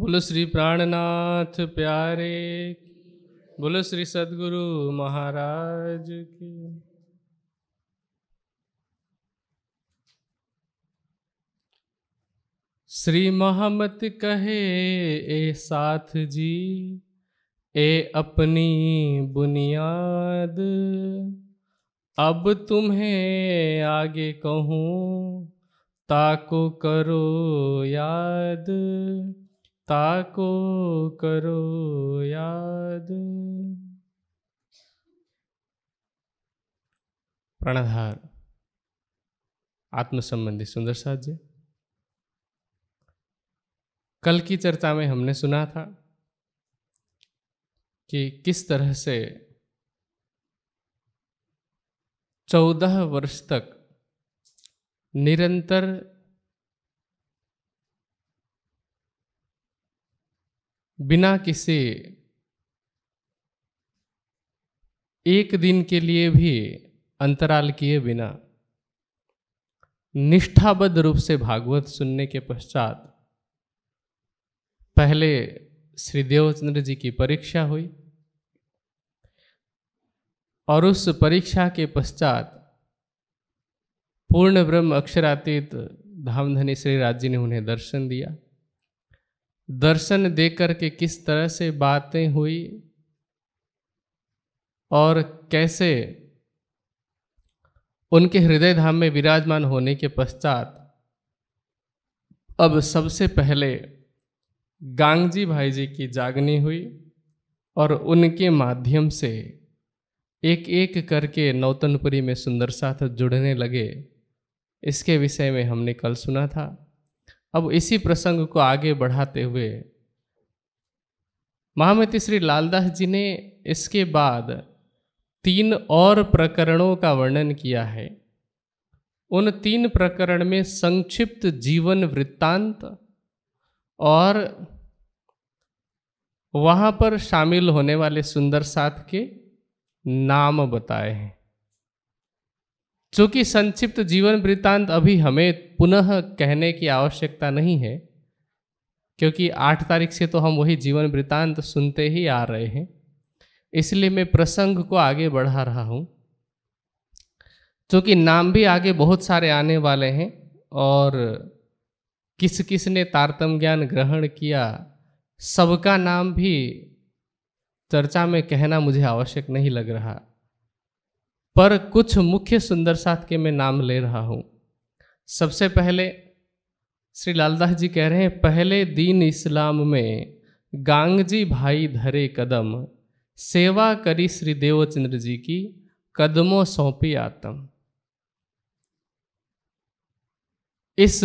बोलो श्री प्राणनाथ प्यारे बोलो श्री सदगुरु महाराज की श्री महामत कहे ए साथ जी ए अपनी बुनियाद अब तुम्हें आगे कहूँ ताको करो याद ताको को करो याद प्रणधार आत्मसंबंधी सुंदर साध्य कल की चर्चा में हमने सुना था कि किस तरह से चौदह वर्ष तक निरंतर बिना किसी एक दिन के लिए भी अंतराल किए बिना निष्ठाबद्ध रूप से भागवत सुनने के पश्चात पहले श्री देवचंद्र जी की परीक्षा हुई और उस परीक्षा के पश्चात पूर्ण ब्रह्म अक्षरातीत धामधनी श्री राज जी ने उन्हें दर्शन दिया दर्शन देकर के किस तरह से बातें हुई और कैसे उनके हृदय धाम में विराजमान होने के पश्चात अब सबसे पहले गांगजी भाई जी की जागनी हुई और उनके माध्यम से एक एक करके नौतनपुरी में सुंदर साथ जुड़ने लगे इसके विषय में हमने कल सुना था अब इसी प्रसंग को आगे बढ़ाते हुए महामती श्री लालदास जी ने इसके बाद तीन और प्रकरणों का वर्णन किया है उन तीन प्रकरण में संक्षिप्त जीवन वृत्तांत और वहाँ पर शामिल होने वाले सुंदर साथ के नाम बताए हैं चूँकि संक्षिप्त जीवन वृत्तांत अभी हमें पुनः कहने की आवश्यकता नहीं है क्योंकि आठ तारीख से तो हम वही जीवन वृत्तांत सुनते ही आ रहे हैं इसलिए मैं प्रसंग को आगे बढ़ा रहा हूँ चूँकि नाम भी आगे बहुत सारे आने वाले हैं और किस किस ने तारतम ज्ञान ग्रहण किया सबका नाम भी चर्चा में कहना मुझे आवश्यक नहीं लग रहा पर कुछ मुख्य सुंदर साथ के मैं नाम ले रहा हूँ सबसे पहले श्री लालदास जी कह रहे हैं पहले दीन इस्लाम में गांगजी भाई धरे कदम सेवा करी श्री देवचंद्र जी की कदमों सौंपी आत्म इस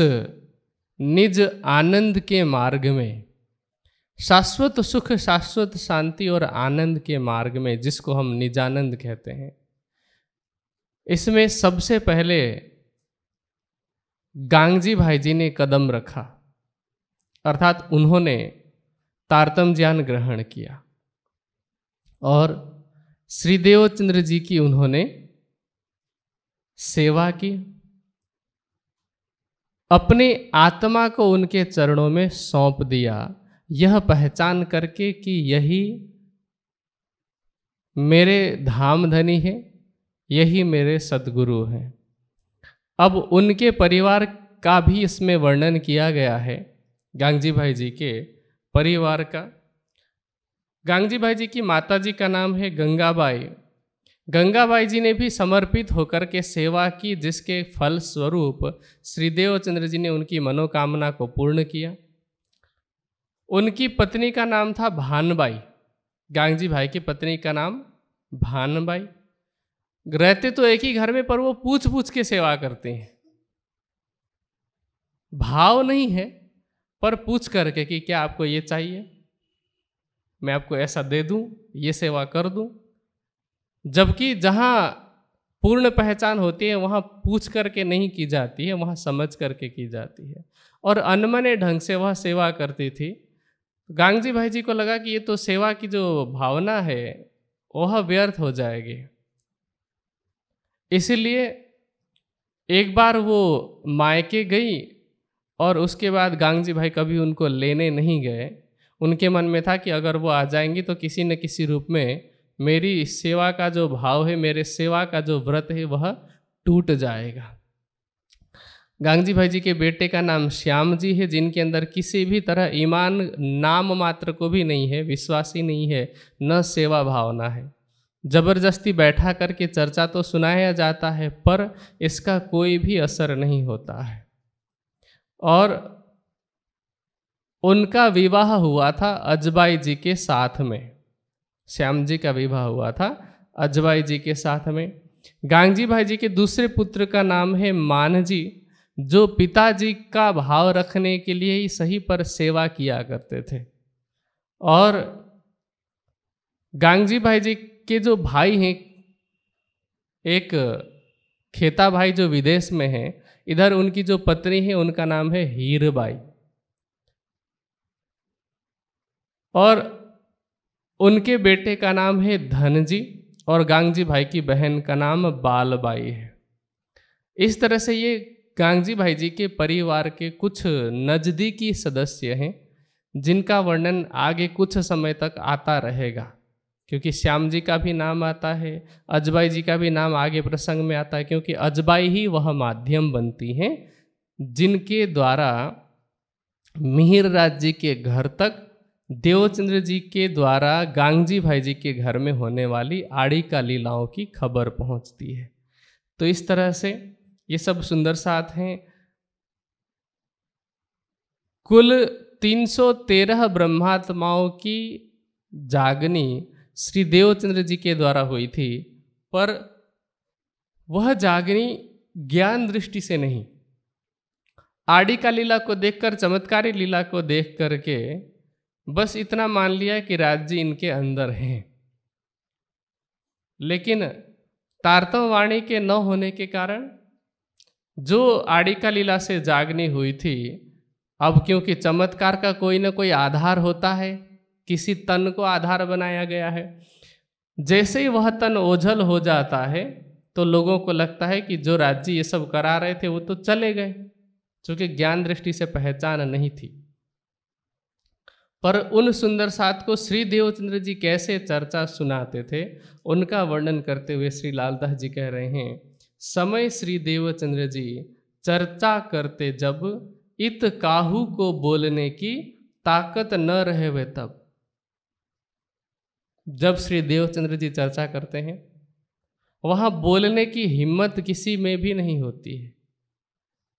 निज आनंद के मार्ग में शाश्वत सुख शाश्वत शांति और आनंद के मार्ग में जिसको हम निजानंद कहते हैं इसमें सबसे पहले गांगजी भाई जी ने कदम रखा अर्थात उन्होंने तारतम ज्ञान ग्रहण किया और श्रीदेव चंद्र जी की उन्होंने सेवा की अपने आत्मा को उनके चरणों में सौंप दिया यह पहचान करके कि यही मेरे धाम धनी है यही मेरे सदगुरु हैं अब उनके परिवार का भी इसमें वर्णन किया गया है गांगजी भाई जी के परिवार का गांगजी भाई जी की माता जी का नाम है गंगाबाई गंगाबाई जी ने भी समर्पित होकर के सेवा की जिसके फल स्वरूप श्रीदेव चंद्र जी ने उनकी मनोकामना को पूर्ण किया उनकी पत्नी का नाम था भानबाई गांगजी भाई की पत्नी का नाम भानबाई रहते तो एक ही घर में पर वो पूछ पूछ के सेवा करते हैं भाव नहीं है पर पूछ करके कि क्या आपको ये चाहिए मैं आपको ऐसा दे दूं ये सेवा कर दूं जबकि जहां पूर्ण पहचान होती है वहां पूछ करके नहीं की जाती है वहां समझ करके की जाती है और अनमने ढंग से वह सेवा करती थी गांगजी भाई जी को लगा कि ये तो सेवा की जो भावना है वह व्यर्थ हो जाएगी इसीलिए एक बार वो मायके गई और उसके बाद गांगजी भाई कभी उनको लेने नहीं गए उनके मन में था कि अगर वो आ जाएंगी तो किसी न किसी रूप में मेरी सेवा का जो भाव है मेरे सेवा का जो व्रत है वह टूट जाएगा गांगजी भाई जी के बेटे का नाम श्याम जी है जिनके अंदर किसी भी तरह ईमान नाम मात्र को भी नहीं है विश्वासी नहीं है न सेवा भावना है जबरदस्ती बैठा करके चर्चा तो सुनाया जाता है पर इसका कोई भी असर नहीं होता है और उनका विवाह हुआ था अजबाई जी के साथ में श्याम जी का विवाह हुआ था अजबाई जी के साथ में गांगजी भाई जी के दूसरे पुत्र का नाम है मान जी जो पिताजी का भाव रखने के लिए ही सही पर सेवा किया करते थे और गांगजी भाई जी के जो भाई हैं एक खेता भाई जो विदेश में है इधर उनकी जो पत्नी है उनका नाम है हीर बाई और उनके बेटे का नाम है धनजी और गांगजी भाई की बहन का नाम बालबाई है इस तरह से ये गांगजी भाई जी के परिवार के कुछ नज़दीकी सदस्य हैं जिनका वर्णन आगे कुछ समय तक आता रहेगा क्योंकि श्याम जी का भी नाम आता है अजबाई जी का भी नाम आगे प्रसंग में आता है क्योंकि अजबाई ही वह माध्यम बनती हैं जिनके द्वारा मिहिर राज जी के घर तक देवचंद्र जी के द्वारा गांगजी भाई जी के घर में होने वाली आड़ी का लीलाओं की खबर पहुंचती है तो इस तरह से ये सब सुंदर साथ हैं कुल 313 ब्रह्मात्माओं की जागनी श्री देवचंद्र जी के द्वारा हुई थी पर वह जागनी ज्ञान दृष्टि से नहीं आड़ी का लीला को देखकर चमत्कारी लीला को देख करके बस इतना मान लिया कि राज्य इनके अंदर हैं लेकिन तारतम वाणी के न होने के कारण जो आड़िका लीला से जागनी हुई थी अब क्योंकि चमत्कार का कोई ना कोई आधार होता है किसी तन को आधार बनाया गया है जैसे ही वह तन ओझल हो जाता है तो लोगों को लगता है कि जो राज्य ये सब करा रहे थे वो तो चले गए क्योंकि ज्ञान दृष्टि से पहचान नहीं थी पर उन सुंदर साथ को श्री देवचंद्र जी कैसे चर्चा सुनाते थे उनका वर्णन करते हुए श्री लालदास जी कह रहे हैं समय श्री देवचंद्र जी चर्चा करते जब इत काहू को बोलने की ताकत न रहे वे तब जब श्री देवचंद्र जी चर्चा करते हैं वहाँ बोलने की हिम्मत किसी में भी नहीं होती है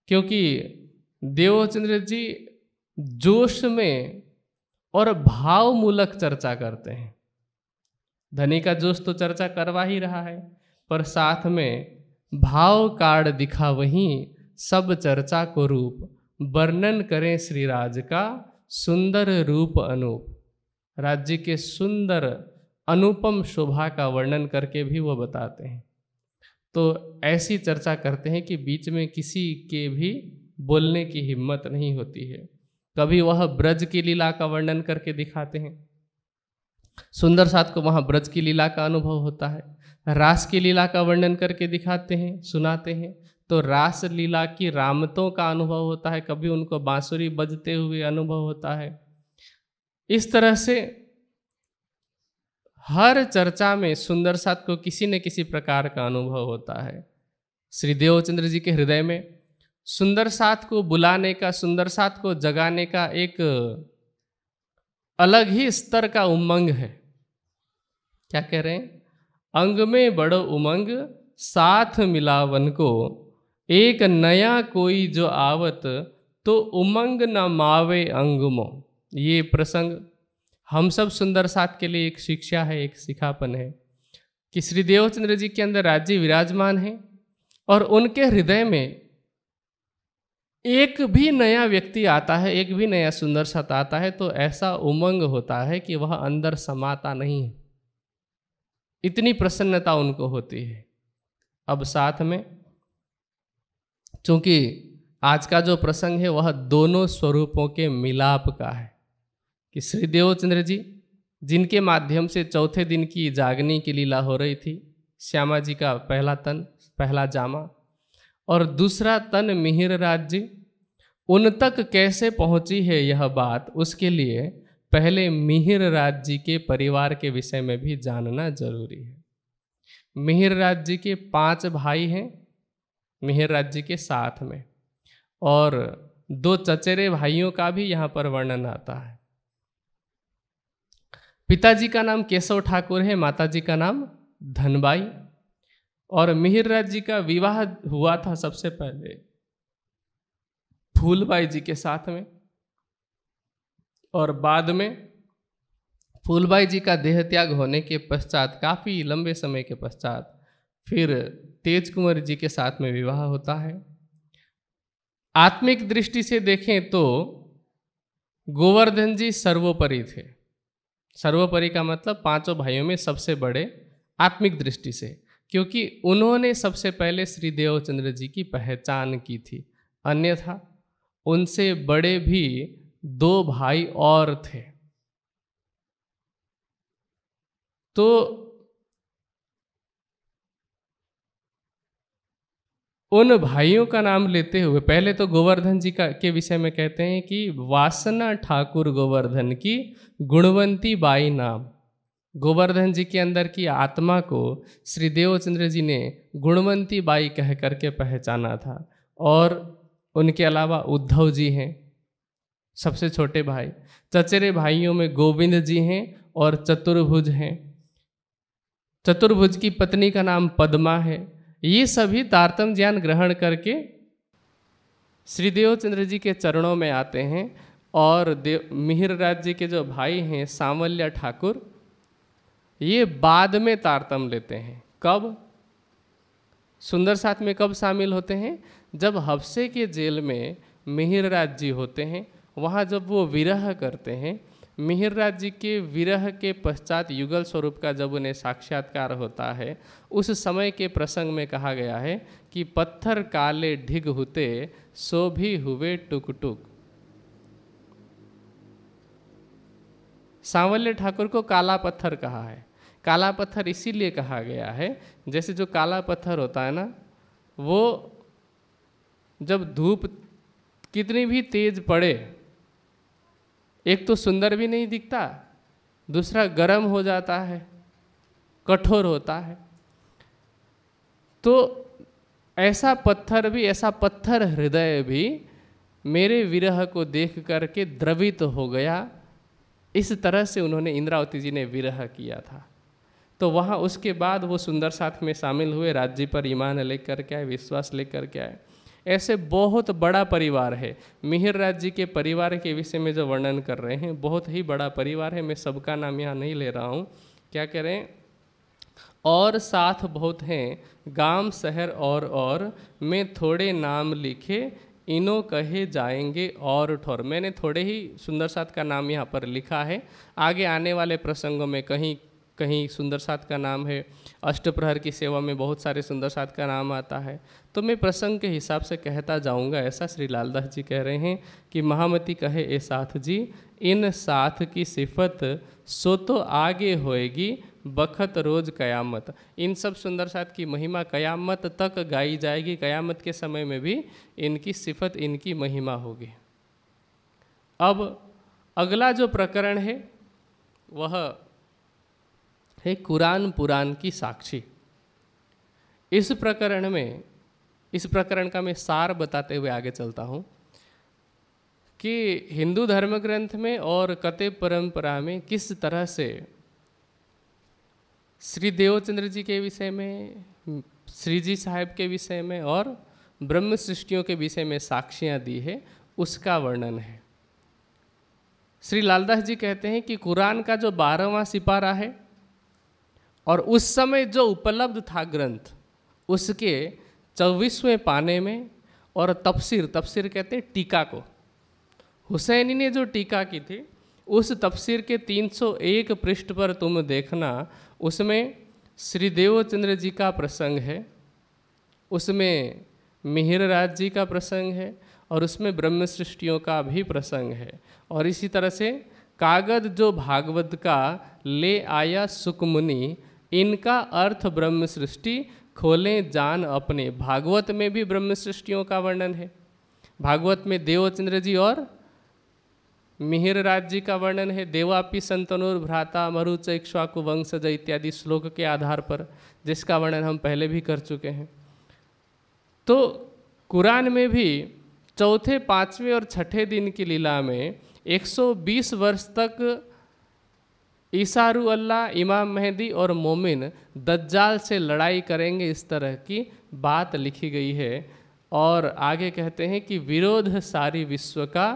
क्योंकि देवचंद्र जी जोश में और भावमूलक चर्चा करते हैं धनी का जोश तो चर्चा करवा ही रहा है पर साथ में भाव कार्ड दिखा वहीं सब चर्चा को रूप वर्णन करें श्रीराज का सुंदर रूप अनूप राज्य के सुंदर अनुपम शोभा का वर्णन करके भी वो बताते हैं तो ऐसी चर्चा करते हैं कि बीच में किसी के भी बोलने की हिम्मत नहीं होती है कभी वह ब्रज की लीला का वर्णन करके दिखाते हैं सुंदर साथ को वहाँ ब्रज की लीला का अनुभव होता है रास की लीला का वर्णन करके दिखाते हैं सुनाते हैं तो रास लीला की रामतों का अनुभव होता है कभी उनको बांसुरी बजते हुए अनुभव होता है इस तरह से हर चर्चा में सुंदर साथ को किसी न किसी प्रकार का अनुभव होता है श्री देवचंद्र जी के हृदय में सुंदर साथ को बुलाने का सुंदर साथ को जगाने का एक अलग ही स्तर का उमंग है क्या कह रहे हैं अंग में बड़ो उमंग साथ मिलावन को एक नया कोई जो आवत तो उमंग न मावे अंगमो ये प्रसंग हम सब सुंदर साथ के लिए एक शिक्षा है एक सिखापन है कि श्री देवचंद्र जी के अंदर राज्य विराजमान है और उनके हृदय में एक भी नया व्यक्ति आता है एक भी नया सुंदर साथ आता है तो ऐसा उमंग होता है कि वह अंदर समाता नहीं है इतनी प्रसन्नता उनको होती है अब साथ में चूंकि आज का जो प्रसंग है वह दोनों स्वरूपों के मिलाप का है कि श्री देवचंद्र जी जिनके माध्यम से चौथे दिन की जागनी की लीला हो रही थी श्यामा जी का पहला तन पहला जामा और दूसरा तन मिहिर राज जी उन तक कैसे पहुंची है यह बात उसके लिए पहले मिहिर राज जी के परिवार के विषय में भी जानना जरूरी है मिहिर राज जी के पांच भाई हैं मिहिर राज जी के साथ में और दो चचेरे भाइयों का भी यहाँ पर वर्णन आता है पिताजी का नाम केशव ठाकुर है माताजी का नाम धनबाई और मिहिरराज जी का विवाह हुआ था सबसे पहले फूलबाई जी के साथ में और बाद में फूलबाई जी का देह त्याग होने के पश्चात काफ़ी लंबे समय के पश्चात फिर तेज कुंवर जी के साथ में विवाह होता है आत्मिक दृष्टि से देखें तो गोवर्धन जी सर्वोपरि थे सर्वोपरि का मतलब पांचों भाइयों में सबसे बड़े आत्मिक दृष्टि से क्योंकि उन्होंने सबसे पहले श्री देवचंद्र जी की पहचान की थी अन्यथा उनसे बड़े भी दो भाई और थे तो उन भाइयों का नाम लेते हुए पहले तो गोवर्धन जी का के विषय में कहते हैं कि वासना ठाकुर गोवर्धन की गुणवंती बाई नाम गोवर्धन जी के अंदर की आत्मा को श्री देवचंद्र जी ने गुणवंती बाई कह करके पहचाना था और उनके अलावा उद्धव जी हैं सबसे छोटे भाई चचेरे भाइयों में गोविंद जी हैं और चतुर्भुज हैं चतुर्भुज की पत्नी का नाम पद्मा है ये सभी तारतम ज्ञान ग्रहण करके श्री देवचंद्र जी के चरणों में आते हैं और देव मिहिर जी के जो भाई हैं सांवल्य ठाकुर ये बाद में तारतम लेते हैं कब सुंदर साथ में कब शामिल होते हैं जब हफ्से के जेल में मिहिर राज जी होते हैं वहाँ जब वो विरह करते हैं मिहिरराज जी के विरह के पश्चात युगल स्वरूप का जब उन्हें साक्षात्कार होता है उस समय के प्रसंग में कहा गया है कि पत्थर काले ढिग होते सो भी हुए टुक टुक सांवल्य ठाकुर को काला पत्थर कहा है काला पत्थर इसीलिए कहा गया है जैसे जो काला पत्थर होता है ना वो जब धूप कितनी भी तेज पड़े एक तो सुंदर भी नहीं दिखता दूसरा गर्म हो जाता है कठोर होता है तो ऐसा पत्थर भी ऐसा पत्थर हृदय भी मेरे विरह को देख करके द्रवित हो गया इस तरह से उन्होंने इंद्रावती जी ने विरह किया था तो वहाँ उसके बाद वो सुंदर साथ में शामिल हुए राज्य पर ईमान लेकर के आए विश्वास लेकर के आए ऐसे बहुत बड़ा परिवार है मिहिर राज जी के परिवार के विषय में जो वर्णन कर रहे हैं बहुत ही बड़ा परिवार है मैं सबका नाम यहाँ नहीं ले रहा हूँ क्या करें और साथ बहुत हैं गांव शहर और और मैं थोड़े नाम लिखे इनो कहे जाएंगे और ठोर मैंने थोड़े ही सुंदर साथ का नाम यहाँ पर लिखा है आगे आने वाले प्रसंगों में कहीं कहीं सुंदर साथ का नाम है अष्टप्रहर की सेवा में बहुत सारे सुंदर साथ का नाम आता है तो मैं प्रसंग के हिसाब से कहता जाऊंगा ऐसा श्री लालदास जी कह रहे हैं कि महामती कहे ए साथ जी इन साथ की सिफत सो तो आगे होएगी बखत रोज कयामत इन सब सुंदर साथ की महिमा कयामत तक गाई जाएगी कयामत के समय में भी इनकी सिफत इनकी महिमा होगी अब अगला जो प्रकरण है वह है कुरान पुराण की साक्षी इस प्रकरण में इस प्रकरण का मैं सार बताते हुए आगे चलता हूँ कि हिंदू धर्म ग्रंथ में और कते परंपरा में किस तरह से श्री देवचंद्र जी के विषय में श्री जी साहब के विषय में और ब्रह्म सृष्टियों के विषय में साक्षियाँ दी है उसका वर्णन है श्री लालदास जी कहते हैं कि कुरान का जो बारहवा सिपारा है और उस समय जो उपलब्ध था ग्रंथ उसके चौबीसवें पाने में और तफसीर तफसीर कहते हैं टीका को हुसैनी ने जो टीका की थी उस तफसीर के 301 पृष्ठ पर तुम देखना उसमें श्री देवचंद्र जी का प्रसंग है उसमें मिहिर राज जी का प्रसंग है और उसमें ब्रह्म सृष्टियों का भी प्रसंग है और इसी तरह से कागद जो भागवत का ले आया सुकमुनि इनका अर्थ ब्रह्म सृष्टि खोलें जान अपने भागवत में भी ब्रह्म सृष्टियों का वर्णन है भागवत में देवचंद्र जी और मिहिर राज जी का वर्णन है देवापि संतनुर भ्राता मरुच इक्ष्वाकु वंशज इत्यादि श्लोक के आधार पर जिसका वर्णन हम पहले भी कर चुके हैं तो कुरान में भी चौथे पाँचवें और छठे दिन की लीला में 120 वर्ष तक ईसारू अल्लाह इमाम मेहदी और मोमिन दज्जाल से लड़ाई करेंगे इस तरह की बात लिखी गई है और आगे कहते हैं कि विरोध सारी विश्व का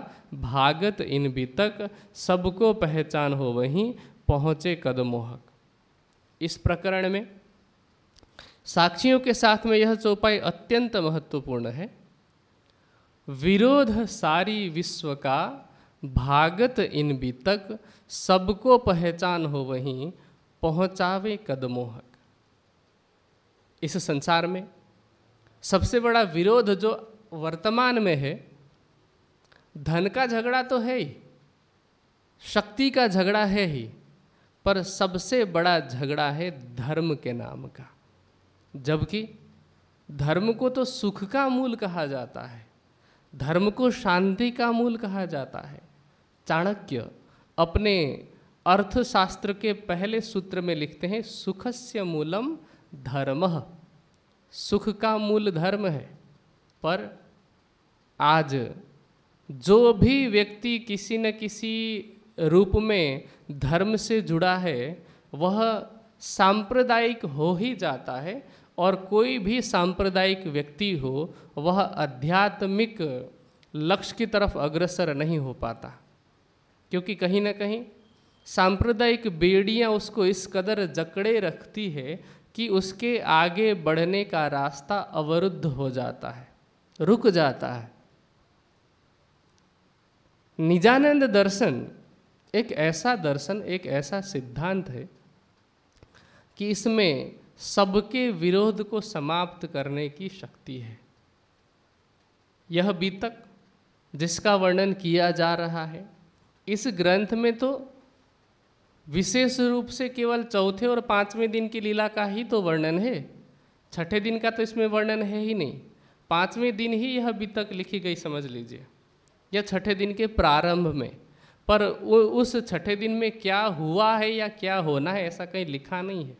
भागत इन भी तक सबको पहचान हो वहीं पहुँचे कदमोहक इस प्रकरण में साक्षियों के साथ में यह चौपाई अत्यंत महत्वपूर्ण है विरोध सारी विश्व का भागत इन बीतक सबको पहचान हो वहीं पहुँचावे कदमोहक इस संसार में सबसे बड़ा विरोध जो वर्तमान में है धन का झगड़ा तो है ही शक्ति का झगड़ा है ही पर सबसे बड़ा झगड़ा है धर्म के नाम का जबकि धर्म को तो सुख का मूल कहा जाता है धर्म को शांति का मूल कहा जाता है चाणक्य अपने अर्थशास्त्र के पहले सूत्र में लिखते हैं सुखस्य मूलम धर्म सुख का मूल धर्म है पर आज जो भी व्यक्ति किसी न किसी रूप में धर्म से जुड़ा है वह सांप्रदायिक हो ही जाता है और कोई भी सांप्रदायिक व्यक्ति हो वह आध्यात्मिक लक्ष्य की तरफ अग्रसर नहीं हो पाता क्योंकि कहीं ना कहीं सांप्रदायिक बेड़ियाँ उसको इस कदर जकड़े रखती है कि उसके आगे बढ़ने का रास्ता अवरुद्ध हो जाता है रुक जाता है निजानंद दर्शन एक ऐसा दर्शन एक ऐसा सिद्धांत है कि इसमें सबके विरोध को समाप्त करने की शक्ति है यह बीतक जिसका वर्णन किया जा रहा है इस ग्रंथ में तो विशेष रूप से केवल चौथे और पाँचवें दिन की लीला का ही तो वर्णन है छठे दिन का तो इसमें वर्णन है ही नहीं पाँचवें दिन ही यह बीतक लिखी गई समझ लीजिए या छठे दिन के प्रारंभ में पर उस छठे दिन में क्या हुआ है या क्या होना है ऐसा कहीं लिखा नहीं है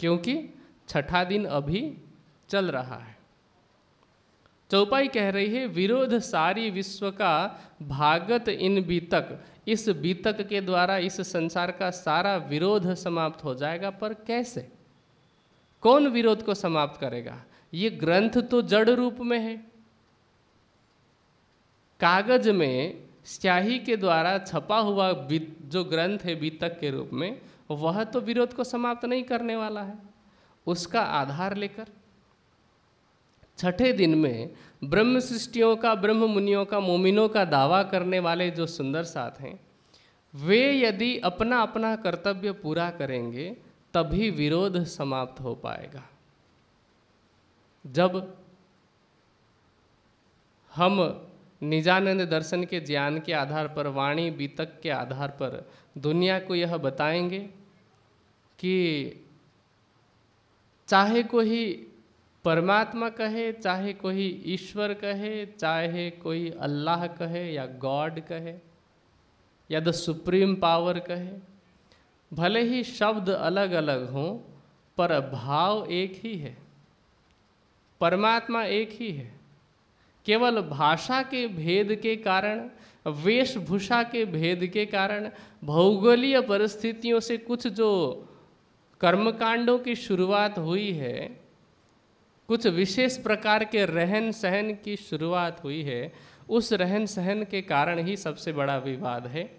क्योंकि छठा दिन अभी चल रहा है चौपाई कह रही है विरोध सारी विश्व का भागत इन बीतक इस बीतक के द्वारा इस संसार का सारा विरोध समाप्त हो जाएगा पर कैसे कौन विरोध को समाप्त करेगा ये ग्रंथ तो जड़ रूप में है कागज में स्याही के द्वारा छपा हुआ जो ग्रंथ है बीतक के रूप में वह तो विरोध को समाप्त नहीं करने वाला है उसका आधार लेकर छठे दिन में ब्रह्म सृष्टियों का ब्रह्म मुनियों का मोमिनों का दावा करने वाले जो सुंदर साथ हैं वे यदि अपना अपना कर्तव्य पूरा करेंगे तभी विरोध समाप्त हो पाएगा जब हम निजानंद दर्शन के ज्ञान के आधार पर वाणी बीतक के आधार पर दुनिया को यह बताएंगे कि चाहे कोई परमात्मा कहे चाहे कोई ईश्वर कहे चाहे कोई अल्लाह कहे या गॉड कहे या द सुप्रीम पावर कहे भले ही शब्द अलग अलग हों पर भाव एक ही है परमात्मा एक ही है केवल भाषा के भेद के कारण वेशभूषा के भेद के कारण भौगोलीय परिस्थितियों से कुछ जो कर्मकांडों की शुरुआत हुई है कुछ विशेष प्रकार के रहन सहन की शुरुआत हुई है उस रहन सहन के कारण ही सबसे बड़ा विवाद है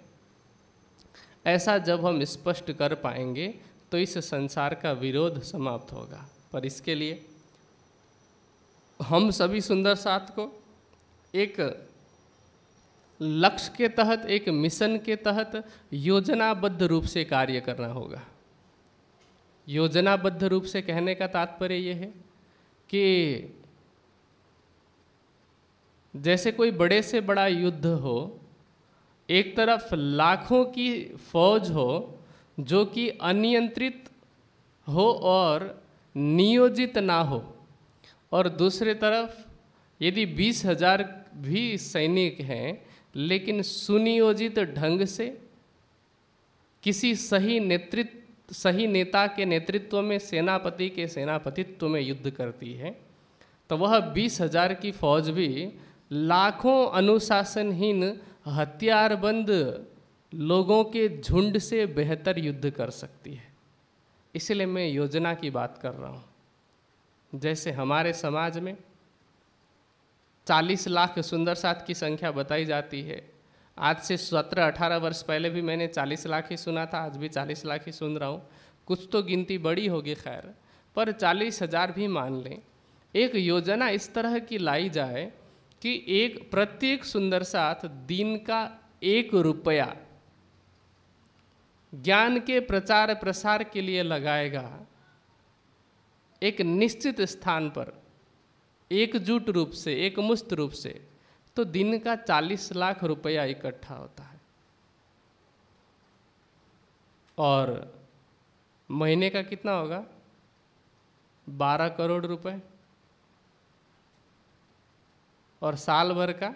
ऐसा जब हम स्पष्ट कर पाएंगे तो इस संसार का विरोध समाप्त होगा पर इसके लिए हम सभी सुंदर साथ को एक लक्ष्य के तहत एक मिशन के तहत योजनाबद्ध रूप से कार्य करना होगा योजनाबद्ध रूप से कहने का तात्पर्य यह है कि जैसे कोई बड़े से बड़ा युद्ध हो एक तरफ लाखों की फौज हो जो कि अनियंत्रित हो और नियोजित ना हो और दूसरे तरफ यदि बीस हजार भी सैनिक हैं लेकिन सुनियोजित ढंग से किसी सही नेतृत्व सही नेता के नेतृत्व में सेनापति के सेनापतित्व में युद्ध करती है तो वह बीस हजार की फौज भी लाखों अनुशासनहीन हथियारबंद लोगों के झुंड से बेहतर युद्ध कर सकती है इसलिए मैं योजना की बात कर रहा हूँ जैसे हमारे समाज में 40 लाख सुंदर साथ की संख्या बताई जाती है आज से सत्रह अठारह वर्ष पहले भी मैंने चालीस लाख ही सुना था आज भी चालीस लाख ही सुन रहा हूँ कुछ तो गिनती बड़ी होगी खैर पर चालीस हज़ार भी मान लें एक योजना इस तरह की लाई जाए कि एक प्रत्येक सुंदर साथ दिन का एक रुपया ज्ञान के प्रचार प्रसार के लिए लगाएगा एक निश्चित स्थान पर एकजुट रूप से एकमुस्त रूप से तो दिन का 40 लाख रुपया इकट्ठा होता है और महीने का कितना होगा 12 करोड़ रुपए और साल भर का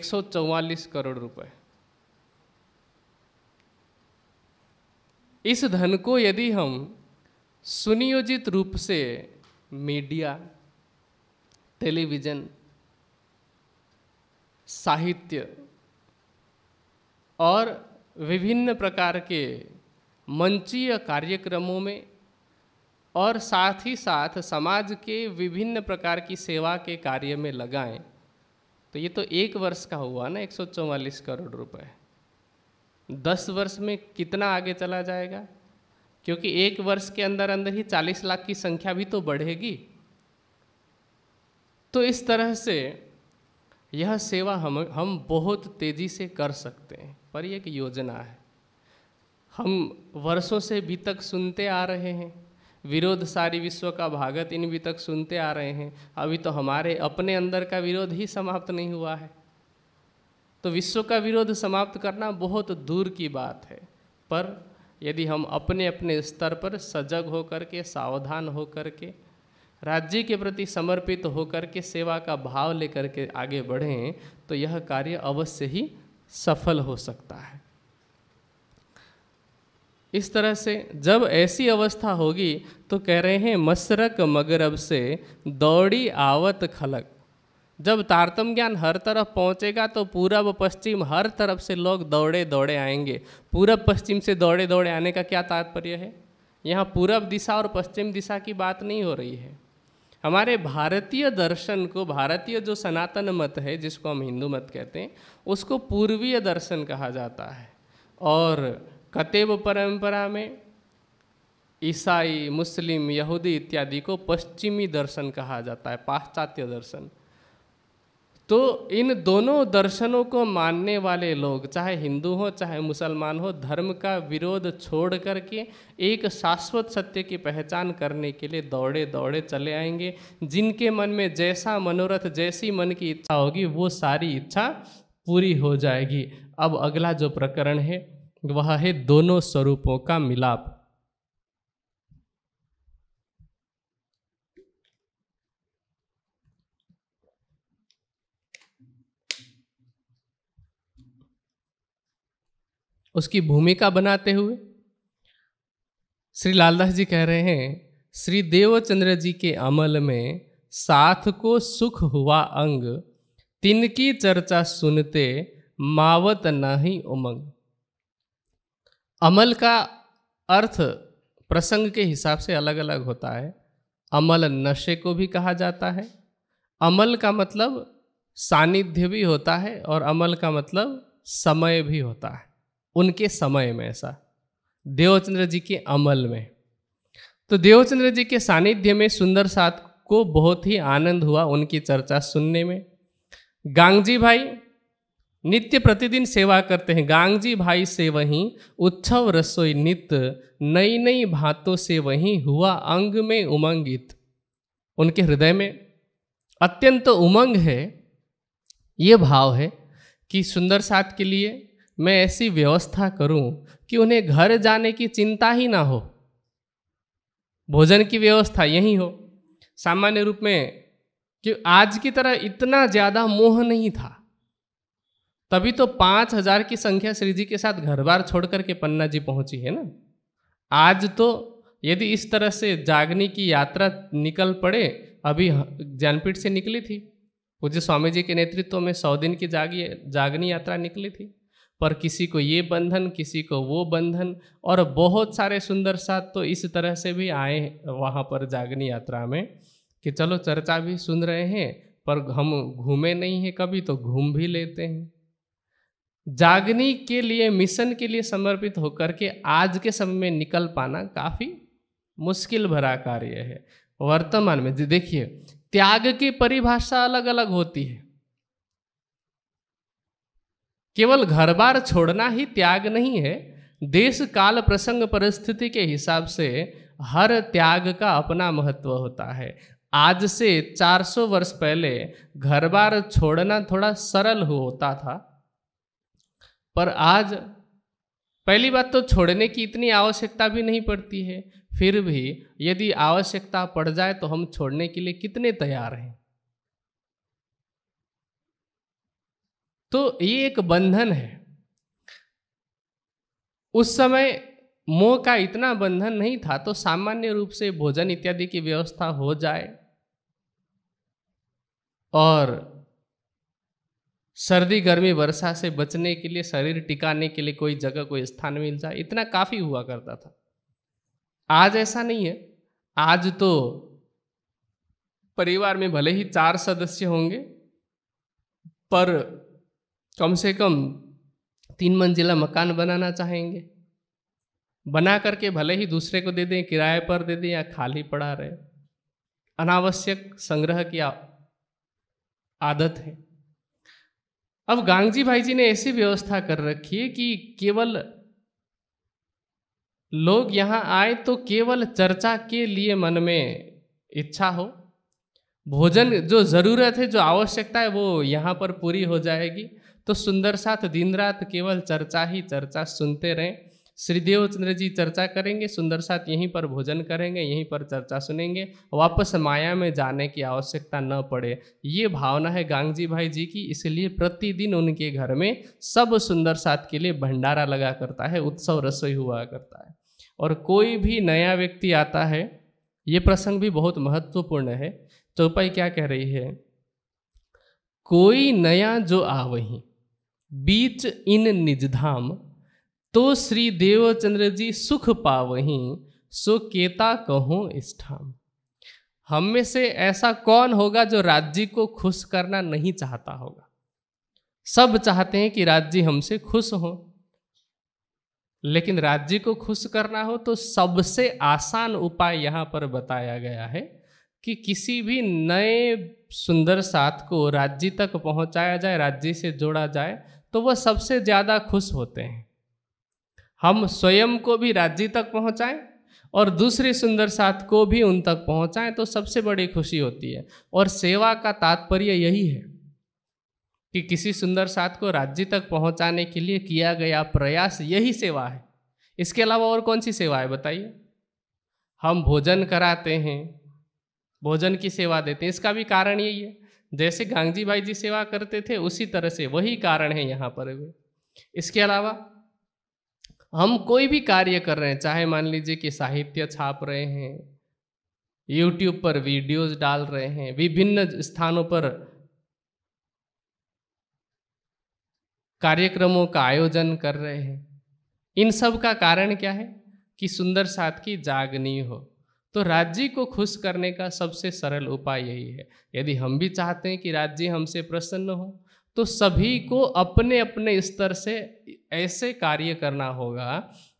144 करोड़ रुपए इस धन को यदि हम सुनियोजित रूप से मीडिया टेलीविज़न साहित्य और विभिन्न प्रकार के मंचीय कार्यक्रमों में और साथ ही साथ समाज के विभिन्न प्रकार की सेवा के कार्य में लगाएं तो ये तो एक वर्ष का हुआ ना एक करोड़ रुपए दस वर्ष में कितना आगे चला जाएगा क्योंकि एक वर्ष के अंदर अंदर ही 40 लाख की संख्या भी तो बढ़ेगी तो इस तरह से यह सेवा हम हम बहुत तेज़ी से कर सकते हैं पर एक योजना है हम वर्षों से भी तक सुनते आ रहे हैं विरोध सारी विश्व का भागत इन भी तक सुनते आ रहे हैं अभी तो हमारे अपने अंदर का विरोध ही समाप्त नहीं हुआ है तो विश्व का विरोध समाप्त करना बहुत दूर की बात है पर यदि हम अपने अपने स्तर पर सजग होकर के सावधान होकर के राज्य के प्रति समर्पित तो होकर के सेवा का भाव लेकर के आगे बढ़ें तो यह कार्य अवश्य ही सफल हो सकता है इस तरह से जब ऐसी अवस्था होगी तो कह रहे हैं मसरक मगरब से दौड़ी आवत खलक जब तारतम ज्ञान हर तरफ पहुंचेगा तो पूरब पश्चिम हर तरफ से लोग दौड़े दौड़े आएंगे पूरब पश्चिम से दौड़े दौड़े आने का क्या तात्पर्य है यहाँ पूरब दिशा और पश्चिम दिशा की बात नहीं हो रही है हमारे भारतीय दर्शन को भारतीय जो सनातन मत है जिसको हम हिंदू मत कहते हैं उसको पूर्वीय दर्शन कहा जाता है और कतेब परंपरा में ईसाई मुस्लिम यहूदी इत्यादि को पश्चिमी दर्शन कहा जाता है पाश्चात्य दर्शन तो इन दोनों दर्शनों को मानने वाले लोग चाहे हिंदू हो चाहे मुसलमान हो धर्म का विरोध छोड़ करके एक शाश्वत सत्य की पहचान करने के लिए दौड़े दौड़े चले आएंगे जिनके मन में जैसा मनोरथ जैसी मन की इच्छा होगी वो सारी इच्छा पूरी हो जाएगी अब अगला जो प्रकरण है वह है दोनों स्वरूपों का मिलाप उसकी भूमिका बनाते हुए श्री लालदास जी कह रहे हैं श्री देवचंद्र जी के अमल में साथ को सुख हुआ अंग तिनकी चर्चा सुनते मावत नहीं उमंग अमल का अर्थ प्रसंग के हिसाब से अलग अलग होता है अमल नशे को भी कहा जाता है अमल का मतलब सानिध्य भी होता है और अमल का मतलब समय भी होता है उनके समय में ऐसा देवचंद्र जी के अमल में तो देवचंद्र जी के सानिध्य में सुंदर सात को बहुत ही आनंद हुआ उनकी चर्चा सुनने में गांगजी भाई नित्य प्रतिदिन सेवा करते हैं गांगजी भाई से वहीं उत्सव रसोई नित्य नई नई भातों से वहीं हुआ अंग में उमंगित उनके हृदय में अत्यंत उमंग है ये भाव है कि सुंदर सात के लिए मैं ऐसी व्यवस्था करूं कि उन्हें घर जाने की चिंता ही ना हो भोजन की व्यवस्था यही हो सामान्य रूप में कि आज की तरह इतना ज़्यादा मोह नहीं था तभी तो पाँच हजार की संख्या श्री जी के साथ घर बार छोड़ करके पन्ना जी पहुंची है ना आज तो यदि इस तरह से जागने की यात्रा निकल पड़े अभी ज्ञानपीठ से निकली थी पूज्य स्वामी जी के नेतृत्व में सौ दिन की जागी जागनी यात्रा निकली थी पर किसी को ये बंधन किसी को वो बंधन और बहुत सारे सुंदर साथ तो इस तरह से भी आए वहाँ पर जागनी यात्रा में कि चलो चर्चा भी सुन रहे हैं पर हम घूमे नहीं हैं कभी तो घूम भी लेते हैं जागनी के लिए मिशन के लिए समर्पित होकर के आज के समय में निकल पाना काफ़ी मुश्किल भरा कार्य है वर्तमान में देखिए त्याग की परिभाषा अलग अलग होती है केवल घर बार छोड़ना ही त्याग नहीं है देश काल प्रसंग परिस्थिति के हिसाब से हर त्याग का अपना महत्व होता है आज से 400 वर्ष पहले घर बार छोड़ना थोड़ा सरल होता था पर आज पहली बात तो छोड़ने की इतनी आवश्यकता भी नहीं पड़ती है फिर भी यदि आवश्यकता पड़ जाए तो हम छोड़ने के लिए कितने तैयार हैं तो ये एक बंधन है उस समय मोह का इतना बंधन नहीं था तो सामान्य रूप से भोजन इत्यादि की व्यवस्था हो जाए और सर्दी गर्मी वर्षा से बचने के लिए शरीर टिकाने के लिए कोई जगह कोई स्थान मिल जाए इतना काफ़ी हुआ करता था आज ऐसा नहीं है आज तो परिवार में भले ही चार सदस्य होंगे पर कम से कम तीन मंजिला मकान बनाना चाहेंगे बना करके भले ही दूसरे को दे दें किराए पर दे दें या खाली पड़ा रहे अनावश्यक संग्रह की आदत है अब गांगजी भाई जी ने ऐसी व्यवस्था कर रखी है कि केवल लोग यहाँ आए तो केवल चर्चा के लिए मन में इच्छा हो भोजन जो ज़रूरत है जो आवश्यकता है वो यहाँ पर पूरी हो जाएगी तो सुंदर साथ दिन रात केवल चर्चा ही चर्चा सुनते रहें श्री देवचंद्र जी चर्चा करेंगे सुंदर साथ यहीं पर भोजन करेंगे यहीं पर चर्चा सुनेंगे वापस माया में जाने की आवश्यकता न पड़े ये भावना है गांगजी भाई जी की इसलिए प्रतिदिन उनके घर में सब सुंदर साथ के लिए भंडारा लगा करता है उत्सव रसोई हुआ करता है और कोई भी नया व्यक्ति आता है ये प्रसंग भी बहुत महत्वपूर्ण है चौपाई क्या कह रही है कोई नया जो आ वहीं बीच इन निजधाम तो श्री देवचंद्र जी सुख पावही सो केता कहो इष्ठाम हम में से ऐसा कौन होगा जो राज्य को खुश करना नहीं चाहता होगा सब चाहते हैं कि राज्य हमसे खुश हो लेकिन राज्य को खुश करना हो तो सबसे आसान उपाय यहां पर बताया गया है कि किसी भी नए सुंदर साथ को राज्य तक पहुंचाया जाए राज्य से जोड़ा जाए तो वह सबसे ज़्यादा खुश होते हैं हम स्वयं को भी राज्य तक पहुँचाएँ और दूसरे सुंदर साथ को भी उन तक पहुँचाएँ तो सबसे बड़ी खुशी होती है और सेवा का तात्पर्य यही है कि किसी सुंदर साथ को राज्य तक पहुँचाने के लिए किया गया प्रयास यही सेवा है इसके अलावा और कौन सी सेवा है बताइए हम भोजन कराते हैं भोजन की सेवा देते हैं इसका भी कारण यही है जैसे गांगजी भाई जी सेवा करते थे उसी तरह से वही कारण है यहाँ पर भी इसके अलावा हम कोई भी कार्य कर रहे हैं चाहे मान लीजिए कि साहित्य छाप रहे हैं यूट्यूब पर वीडियोस डाल रहे हैं विभिन्न स्थानों पर कार्यक्रमों का आयोजन कर रहे हैं इन सब का कारण क्या है कि सुंदर साथ की जागनी हो तो राज्य को खुश करने का सबसे सरल उपाय यही है यदि हम भी चाहते हैं कि राज्य हमसे प्रसन्न हो तो सभी को अपने अपने स्तर से ऐसे कार्य करना होगा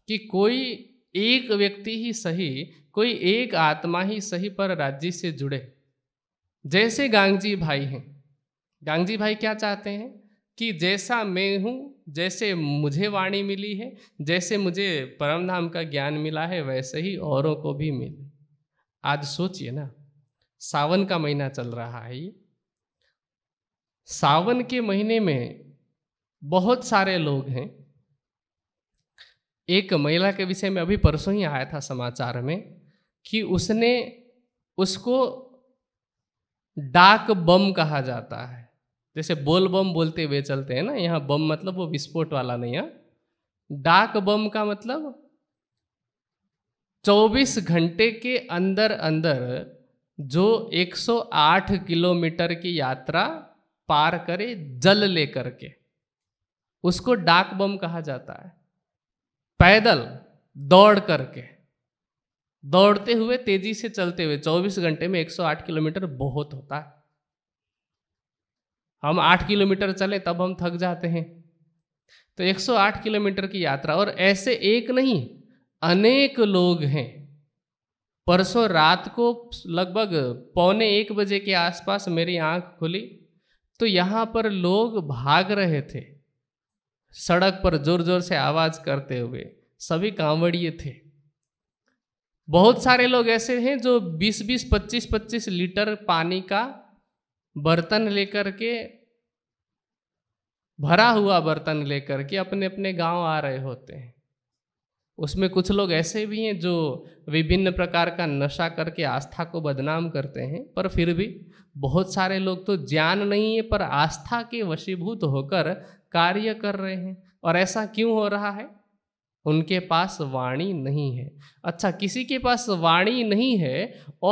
कि कोई एक व्यक्ति ही सही कोई एक आत्मा ही सही पर राज्य से जुड़े जैसे गांगजी भाई हैं गांगजी भाई क्या चाहते हैं कि जैसा मैं हूँ जैसे मुझे वाणी मिली है जैसे मुझे परमधाम का ज्ञान मिला है वैसे ही औरों को भी मिले आज सोचिए ना सावन का महीना चल रहा है ये सावन के महीने में बहुत सारे लोग हैं एक महिला के विषय में अभी परसों ही आया था समाचार में कि उसने उसको डाक बम कहा जाता है जैसे बोल बम बोलते हुए चलते हैं ना यहाँ बम मतलब वो विस्फोट वाला नहीं है डाक बम का मतलब चौबीस घंटे के अंदर अंदर जो 108 किलोमीटर की यात्रा पार करे जल लेकर के उसको डाक बम कहा जाता है पैदल दौड़ करके दौड़ते हुए तेजी से चलते हुए 24 घंटे में 108 किलोमीटर बहुत होता है हम 8 किलोमीटर चले तब हम थक जाते हैं तो 108 किलोमीटर की यात्रा और ऐसे एक नहीं अनेक लोग हैं परसों रात को लगभग पौने एक बजे के आसपास मेरी आंख खुली तो यहाँ पर लोग भाग रहे थे सड़क पर जोर जोर से आवाज़ करते हुए सभी कांवड़िए थे बहुत सारे लोग ऐसे हैं जो 20-20, 25-25 लीटर पानी का बर्तन लेकर के भरा हुआ बर्तन लेकर के अपने अपने गांव आ रहे होते हैं उसमें कुछ लोग ऐसे भी हैं जो विभिन्न प्रकार का नशा करके आस्था को बदनाम करते हैं पर फिर भी बहुत सारे लोग तो ज्ञान नहीं है पर आस्था के वशीभूत होकर कार्य कर रहे हैं और ऐसा क्यों हो रहा है उनके पास वाणी नहीं है अच्छा किसी के पास वाणी नहीं है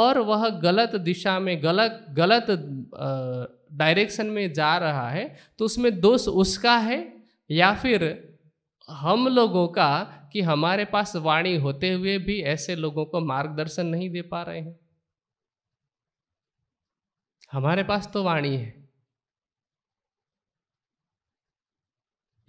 और वह गलत दिशा में गलत गलत डायरेक्शन में जा रहा है तो उसमें दोष उसका है या फिर हम लोगों का कि हमारे पास वाणी होते हुए भी ऐसे लोगों को मार्गदर्शन नहीं दे पा रहे हैं हमारे पास तो वाणी है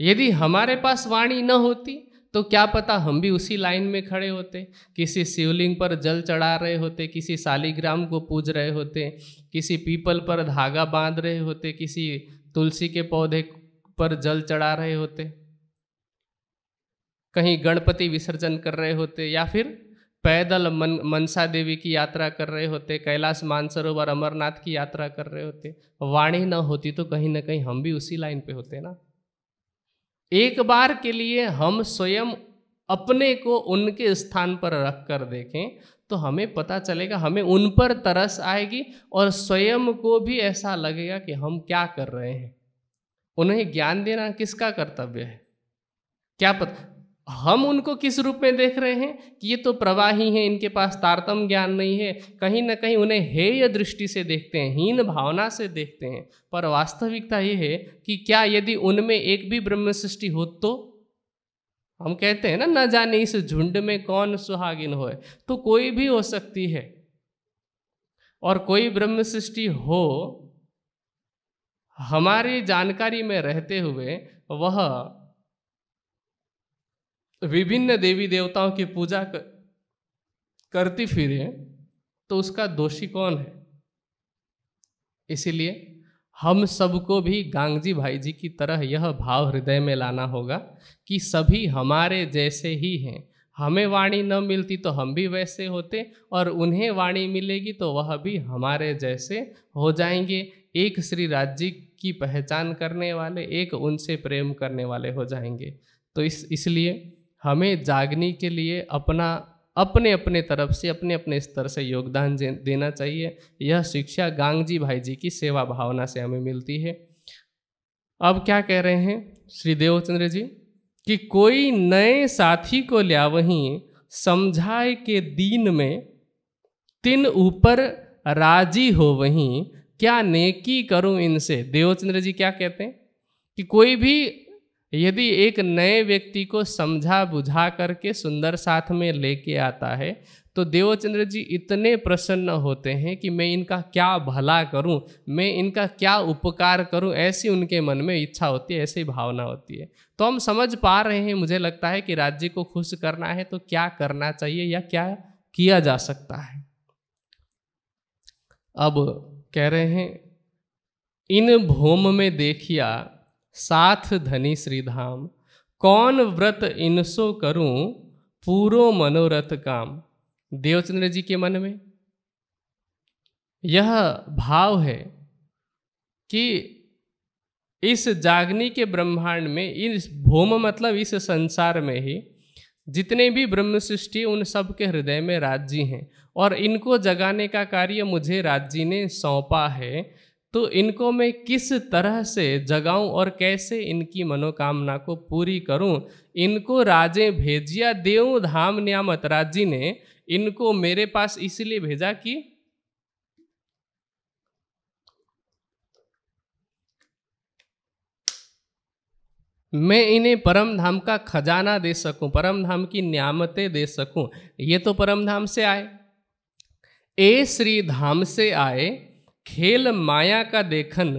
यदि हमारे पास वाणी न होती तो क्या पता हम भी उसी लाइन में खड़े होते किसी शिवलिंग पर जल चढ़ा रहे होते किसी शालीग्राम को पूज रहे होते किसी पीपल पर धागा बांध रहे होते किसी तुलसी के पौधे पर जल चढ़ा रहे होते कहीं गणपति विसर्जन कर रहे होते या फिर पैदल मन मनसा देवी की यात्रा कर रहे होते कैलाश मानसरोवर अमरनाथ की यात्रा कर रहे होते वाणी न होती तो कहीं ना कहीं हम भी उसी लाइन पे होते ना एक बार के लिए हम स्वयं अपने को उनके स्थान पर रख कर देखें तो हमें पता चलेगा हमें उन पर तरस आएगी और स्वयं को भी ऐसा लगेगा कि हम क्या कर रहे हैं उन्हें ज्ञान देना किसका कर्तव्य है क्या पता हम उनको किस रूप में देख रहे हैं कि ये तो प्रवाही हैं इनके पास तारतम ज्ञान नहीं है कहीं ना कहीं उन्हें हेय दृष्टि से देखते हैं हीन भावना से देखते हैं पर वास्तविकता ये है कि क्या यदि उनमें एक भी ब्रह्म सृष्टि हो तो हम कहते हैं ना न जाने इस झुंड में कौन सुहागिन हो तो कोई भी हो सकती है और कोई ब्रह्म सृष्टि हो हमारी जानकारी में रहते हुए वह विभिन्न देवी देवताओं की पूजा कर, करती फिरे तो उसका दोषी कौन है इसीलिए हम सबको भी गांगजी भाई जी की तरह यह भाव हृदय में लाना होगा कि सभी हमारे जैसे ही हैं हमें वाणी न मिलती तो हम भी वैसे होते और उन्हें वाणी मिलेगी तो वह भी हमारे जैसे हो जाएंगे एक श्री राज्य की पहचान करने वाले एक उनसे प्रेम करने वाले हो जाएंगे तो इस इसलिए हमें जागने के लिए अपना अपने अपने तरफ से अपने अपने स्तर से योगदान देना चाहिए यह शिक्षा गांगजी भाई जी की सेवा भावना से हमें मिलती है अब क्या कह रहे हैं श्री देवचंद्र जी कि कोई नए साथी को लिया वहीं समझाए के दिन में तिन ऊपर राजी हो वहीं क्या नेकी करूं इनसे देवचंद्र जी क्या कहते हैं कि कोई भी यदि एक नए व्यक्ति को समझा बुझा करके सुंदर साथ में लेके आता है तो देवचंद्र जी इतने प्रसन्न होते हैं कि मैं इनका क्या भला करूं मैं इनका क्या उपकार करूं ऐसी उनके मन में इच्छा होती है ऐसी भावना होती है तो हम समझ पा रहे हैं मुझे लगता है कि राज्य को खुश करना है तो क्या करना चाहिए या क्या किया जा सकता है अब कह रहे हैं इन भूम में देखिया साथ धनी श्रीधाम कौन व्रत इनसो करूं पूरो मनोरथ काम देवचंद्र जी के मन में यह भाव है कि इस जागनी के ब्रह्मांड में इस भूम मतलब इस संसार में ही जितने भी ब्रह्म सृष्टि उन सब के हृदय में राज्य हैं और इनको जगाने का कार्य मुझे राज्य ने सौंपा है तो इनको मैं किस तरह से जगाऊं और कैसे इनकी मनोकामना को पूरी करूं इनको राजे भेजिया देऊं धाम नियामत राज्य ने इनको मेरे पास इसलिए भेजा कि मैं इन्हें परम धाम का खजाना दे सकूं परम धाम की नियामतें दे सकूं ये तो परम धाम से आए ए श्री धाम से आए खेल माया का देखन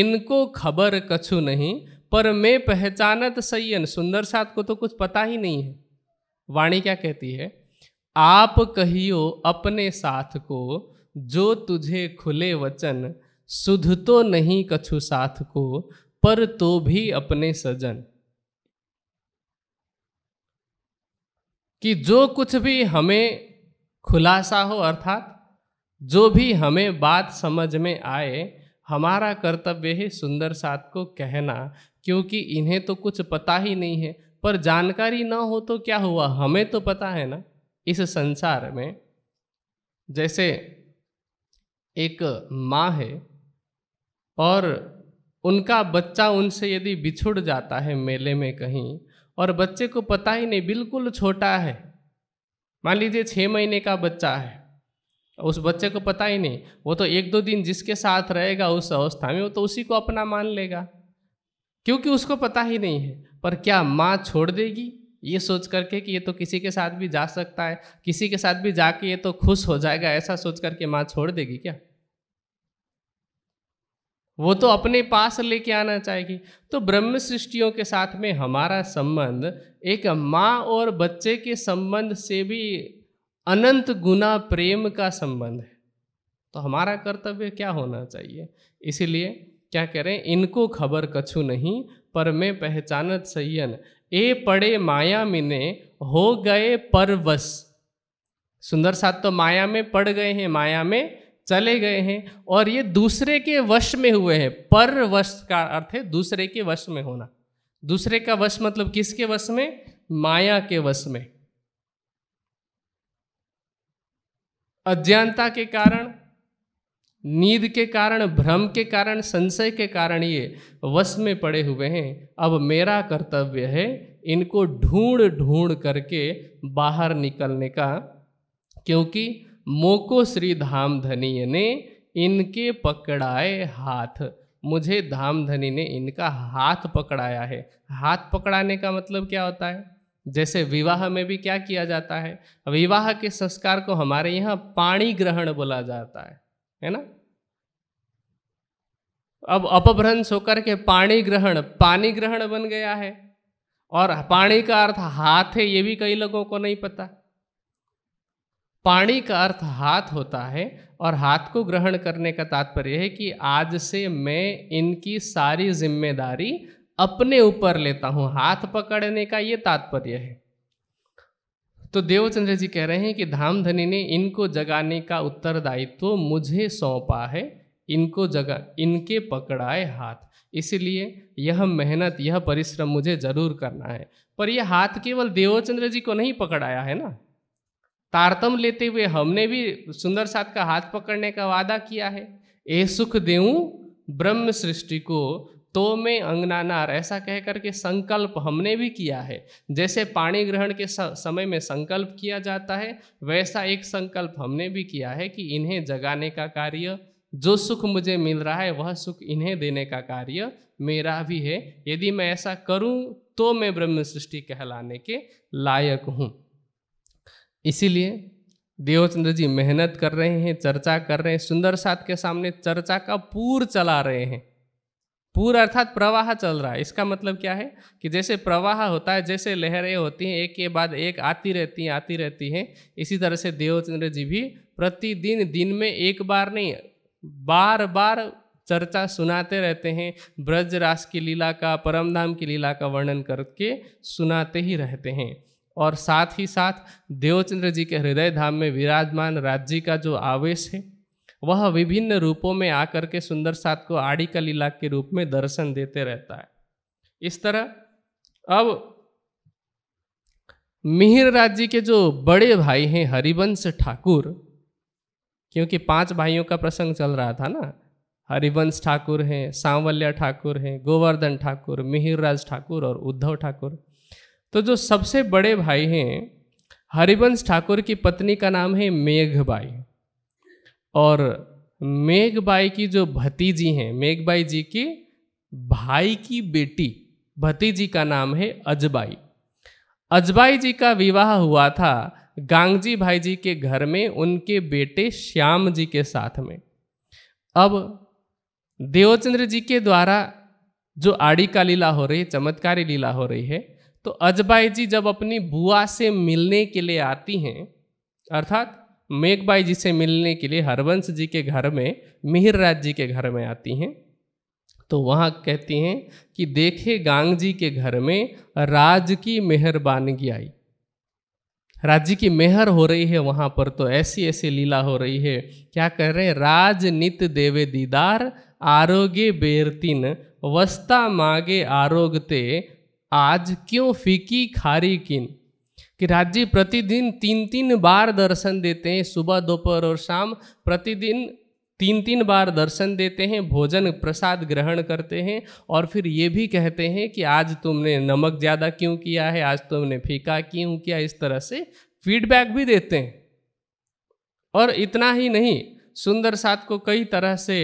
इनको खबर कछु नहीं पर मैं पहचानत सैयन सुंदर साथ को तो कुछ पता ही नहीं है वाणी क्या कहती है आप कहियो अपने साथ को जो तुझे खुले वचन सुध तो नहीं कछु साथ को पर तो भी अपने सजन कि जो कुछ भी हमें खुलासा हो अर्थात जो भी हमें बात समझ में आए हमारा कर्तव्य है सुंदर साथ को कहना क्योंकि इन्हें तो कुछ पता ही नहीं है पर जानकारी ना हो तो क्या हुआ हमें तो पता है ना इस संसार में जैसे एक माँ है और उनका बच्चा उनसे यदि बिछुड़ जाता है मेले में कहीं और बच्चे को पता ही नहीं बिल्कुल छोटा है मान लीजिए छः महीने का बच्चा है उस बच्चे को पता ही नहीं वो तो एक दो दिन जिसके साथ रहेगा उस अवस्था में वो तो उसी को अपना मान लेगा क्योंकि उसको पता ही नहीं है पर क्या माँ छोड़ देगी ये सोच करके कि ये तो किसी के साथ भी जा सकता है किसी के साथ भी जाके ये तो खुश हो जाएगा ऐसा सोच करके माँ छोड़ देगी क्या वो तो अपने पास लेके आना चाहेगी तो ब्रह्म सृष्टियों के साथ में हमारा संबंध एक माँ और बच्चे के संबंध से भी अनंत गुना प्रेम का संबंध है तो हमारा कर्तव्य क्या होना चाहिए इसीलिए क्या कह रहे हैं इनको खबर कछु नहीं पर मैं पहचानत सैयन ए पड़े माया मिने हो गए परवश सुंदर साथ तो माया में पड़ गए हैं माया में चले गए हैं और ये दूसरे के वश में हुए हैं पर वश का अर्थ है दूसरे के वश में होना दूसरे का वश मतलब किसके वश में माया के वश में अज्ञानता के कारण नींद के कारण भ्रम के कारण संशय के कारण ये वश में पड़े हुए हैं अब मेरा कर्तव्य है इनको ढूंढ ढूंढ करके बाहर निकलने का क्योंकि मोको श्री धाम धनी ने इनके पकड़ाए हाथ मुझे धाम धनी ने इनका हाथ पकड़ाया है हाथ पकड़ाने का मतलब क्या होता है जैसे विवाह में भी क्या किया जाता है विवाह के संस्कार को हमारे यहाँ पाणी ग्रहण बोला जाता है है ना अब अपभ्रंश होकर के पाणी ग्रहण पानी ग्रहण बन गया है और पाणी का अर्थ हाथ है ये भी कई लोगों को नहीं पता पाणी का अर्थ हाथ होता है और हाथ को ग्रहण करने का तात्पर्य है कि आज से मैं इनकी सारी जिम्मेदारी अपने ऊपर लेता हूं हाथ पकड़ने का ये तात्पर्य है तो देवचंद्र जी कह रहे हैं कि धामधनी ने इनको जगाने का उत्तरदायित्व तो मुझे सौंपा है इनको जगा इनके पकड़ाए हाथ इसलिए यह मेहनत यह परिश्रम मुझे जरूर करना है पर यह हाथ केवल देवचंद्र जी को नहीं पकड़ाया है ना तारतम लेते हुए हमने भी सुंदर सात का हाथ पकड़ने का वादा किया है ए सुख देऊ ब्रह्म सृष्टि को तो में अंगनानार ऐसा कह के संकल्प हमने भी किया है जैसे पाणी ग्रहण के समय में संकल्प किया जाता है वैसा एक संकल्प हमने भी किया है कि इन्हें जगाने का कार्य जो सुख मुझे मिल रहा है वह सुख इन्हें देने का कार्य मेरा भी है यदि मैं ऐसा करूं तो मैं ब्रह्म सृष्टि कहलाने के लायक हूं इसीलिए देवचंद्र जी मेहनत कर रहे हैं चर्चा कर रहे हैं सुंदर साथ के सामने चर्चा का पूर चला रहे हैं पूर अर्थात प्रवाह चल रहा है इसका मतलब क्या है कि जैसे प्रवाह होता है जैसे लहरें होती हैं एक के बाद एक आती रहती हैं आती रहती हैं इसी तरह से देवचंद्र जी भी प्रतिदिन दिन में एक बार नहीं बार बार चर्चा सुनाते रहते हैं ब्रज रास की लीला का परमधाम की लीला का वर्णन करके सुनाते ही रहते हैं और साथ ही साथ देवचंद्र जी के हृदय धाम में विराजमान राज्य का जो आवेश है वह विभिन्न रूपों में आकर के सुंदर सात को आड़ी का लीला के रूप में दर्शन देते रहता है इस तरह अब मिहिर राज्य के जो बड़े भाई हैं हरिवंश ठाकुर क्योंकि पांच भाइयों का प्रसंग चल रहा था ना हरिवंश ठाकुर हैं सांवल्या ठाकुर हैं गोवर्धन ठाकुर मिहिरराज ठाकुर और उद्धव ठाकुर तो जो सबसे बड़े भाई हैं हरिवंश ठाकुर की पत्नी का नाम है मेघबाई और मेघबाई की जो भतीजी हैं मेघबाई जी के भाई की बेटी भतीजी का नाम है अजबाई अजबाई जी का विवाह हुआ था गांगजी भाई जी के घर में उनके बेटे श्याम जी के साथ में अब देवचंद्र जी के द्वारा जो आड़ी का लीला हो रही है चमत्कारी लीला हो रही है तो अजबाई जी जब अपनी बुआ से मिलने के लिए आती हैं अर्थात मेघबाई जी से मिलने के लिए हरवंश जी के घर में मिहिर राज जी के घर में आती हैं तो वहाँ कहती हैं कि देखे गांग जी के घर में राज की मेहरबानगी आई राज्य की मेहर हो रही है वहाँ पर तो ऐसी ऐसी लीला हो रही है क्या कह रहे हैं राज नित देवे दीदार आरोग्य बेरतिन वस्ता मागे आरोगते आज क्यों फीकी खारी किन कि राज्य प्रतिदिन तीन तीन बार दर्शन देते हैं सुबह दोपहर और शाम प्रतिदिन तीन तीन बार दर्शन देते हैं भोजन प्रसाद ग्रहण करते हैं और फिर ये भी कहते हैं कि आज तुमने नमक ज़्यादा क्यों किया है आज तुमने फीका क्यों किया इस तरह से फीडबैक भी देते हैं और इतना ही नहीं सुंदर साथ को कई तरह से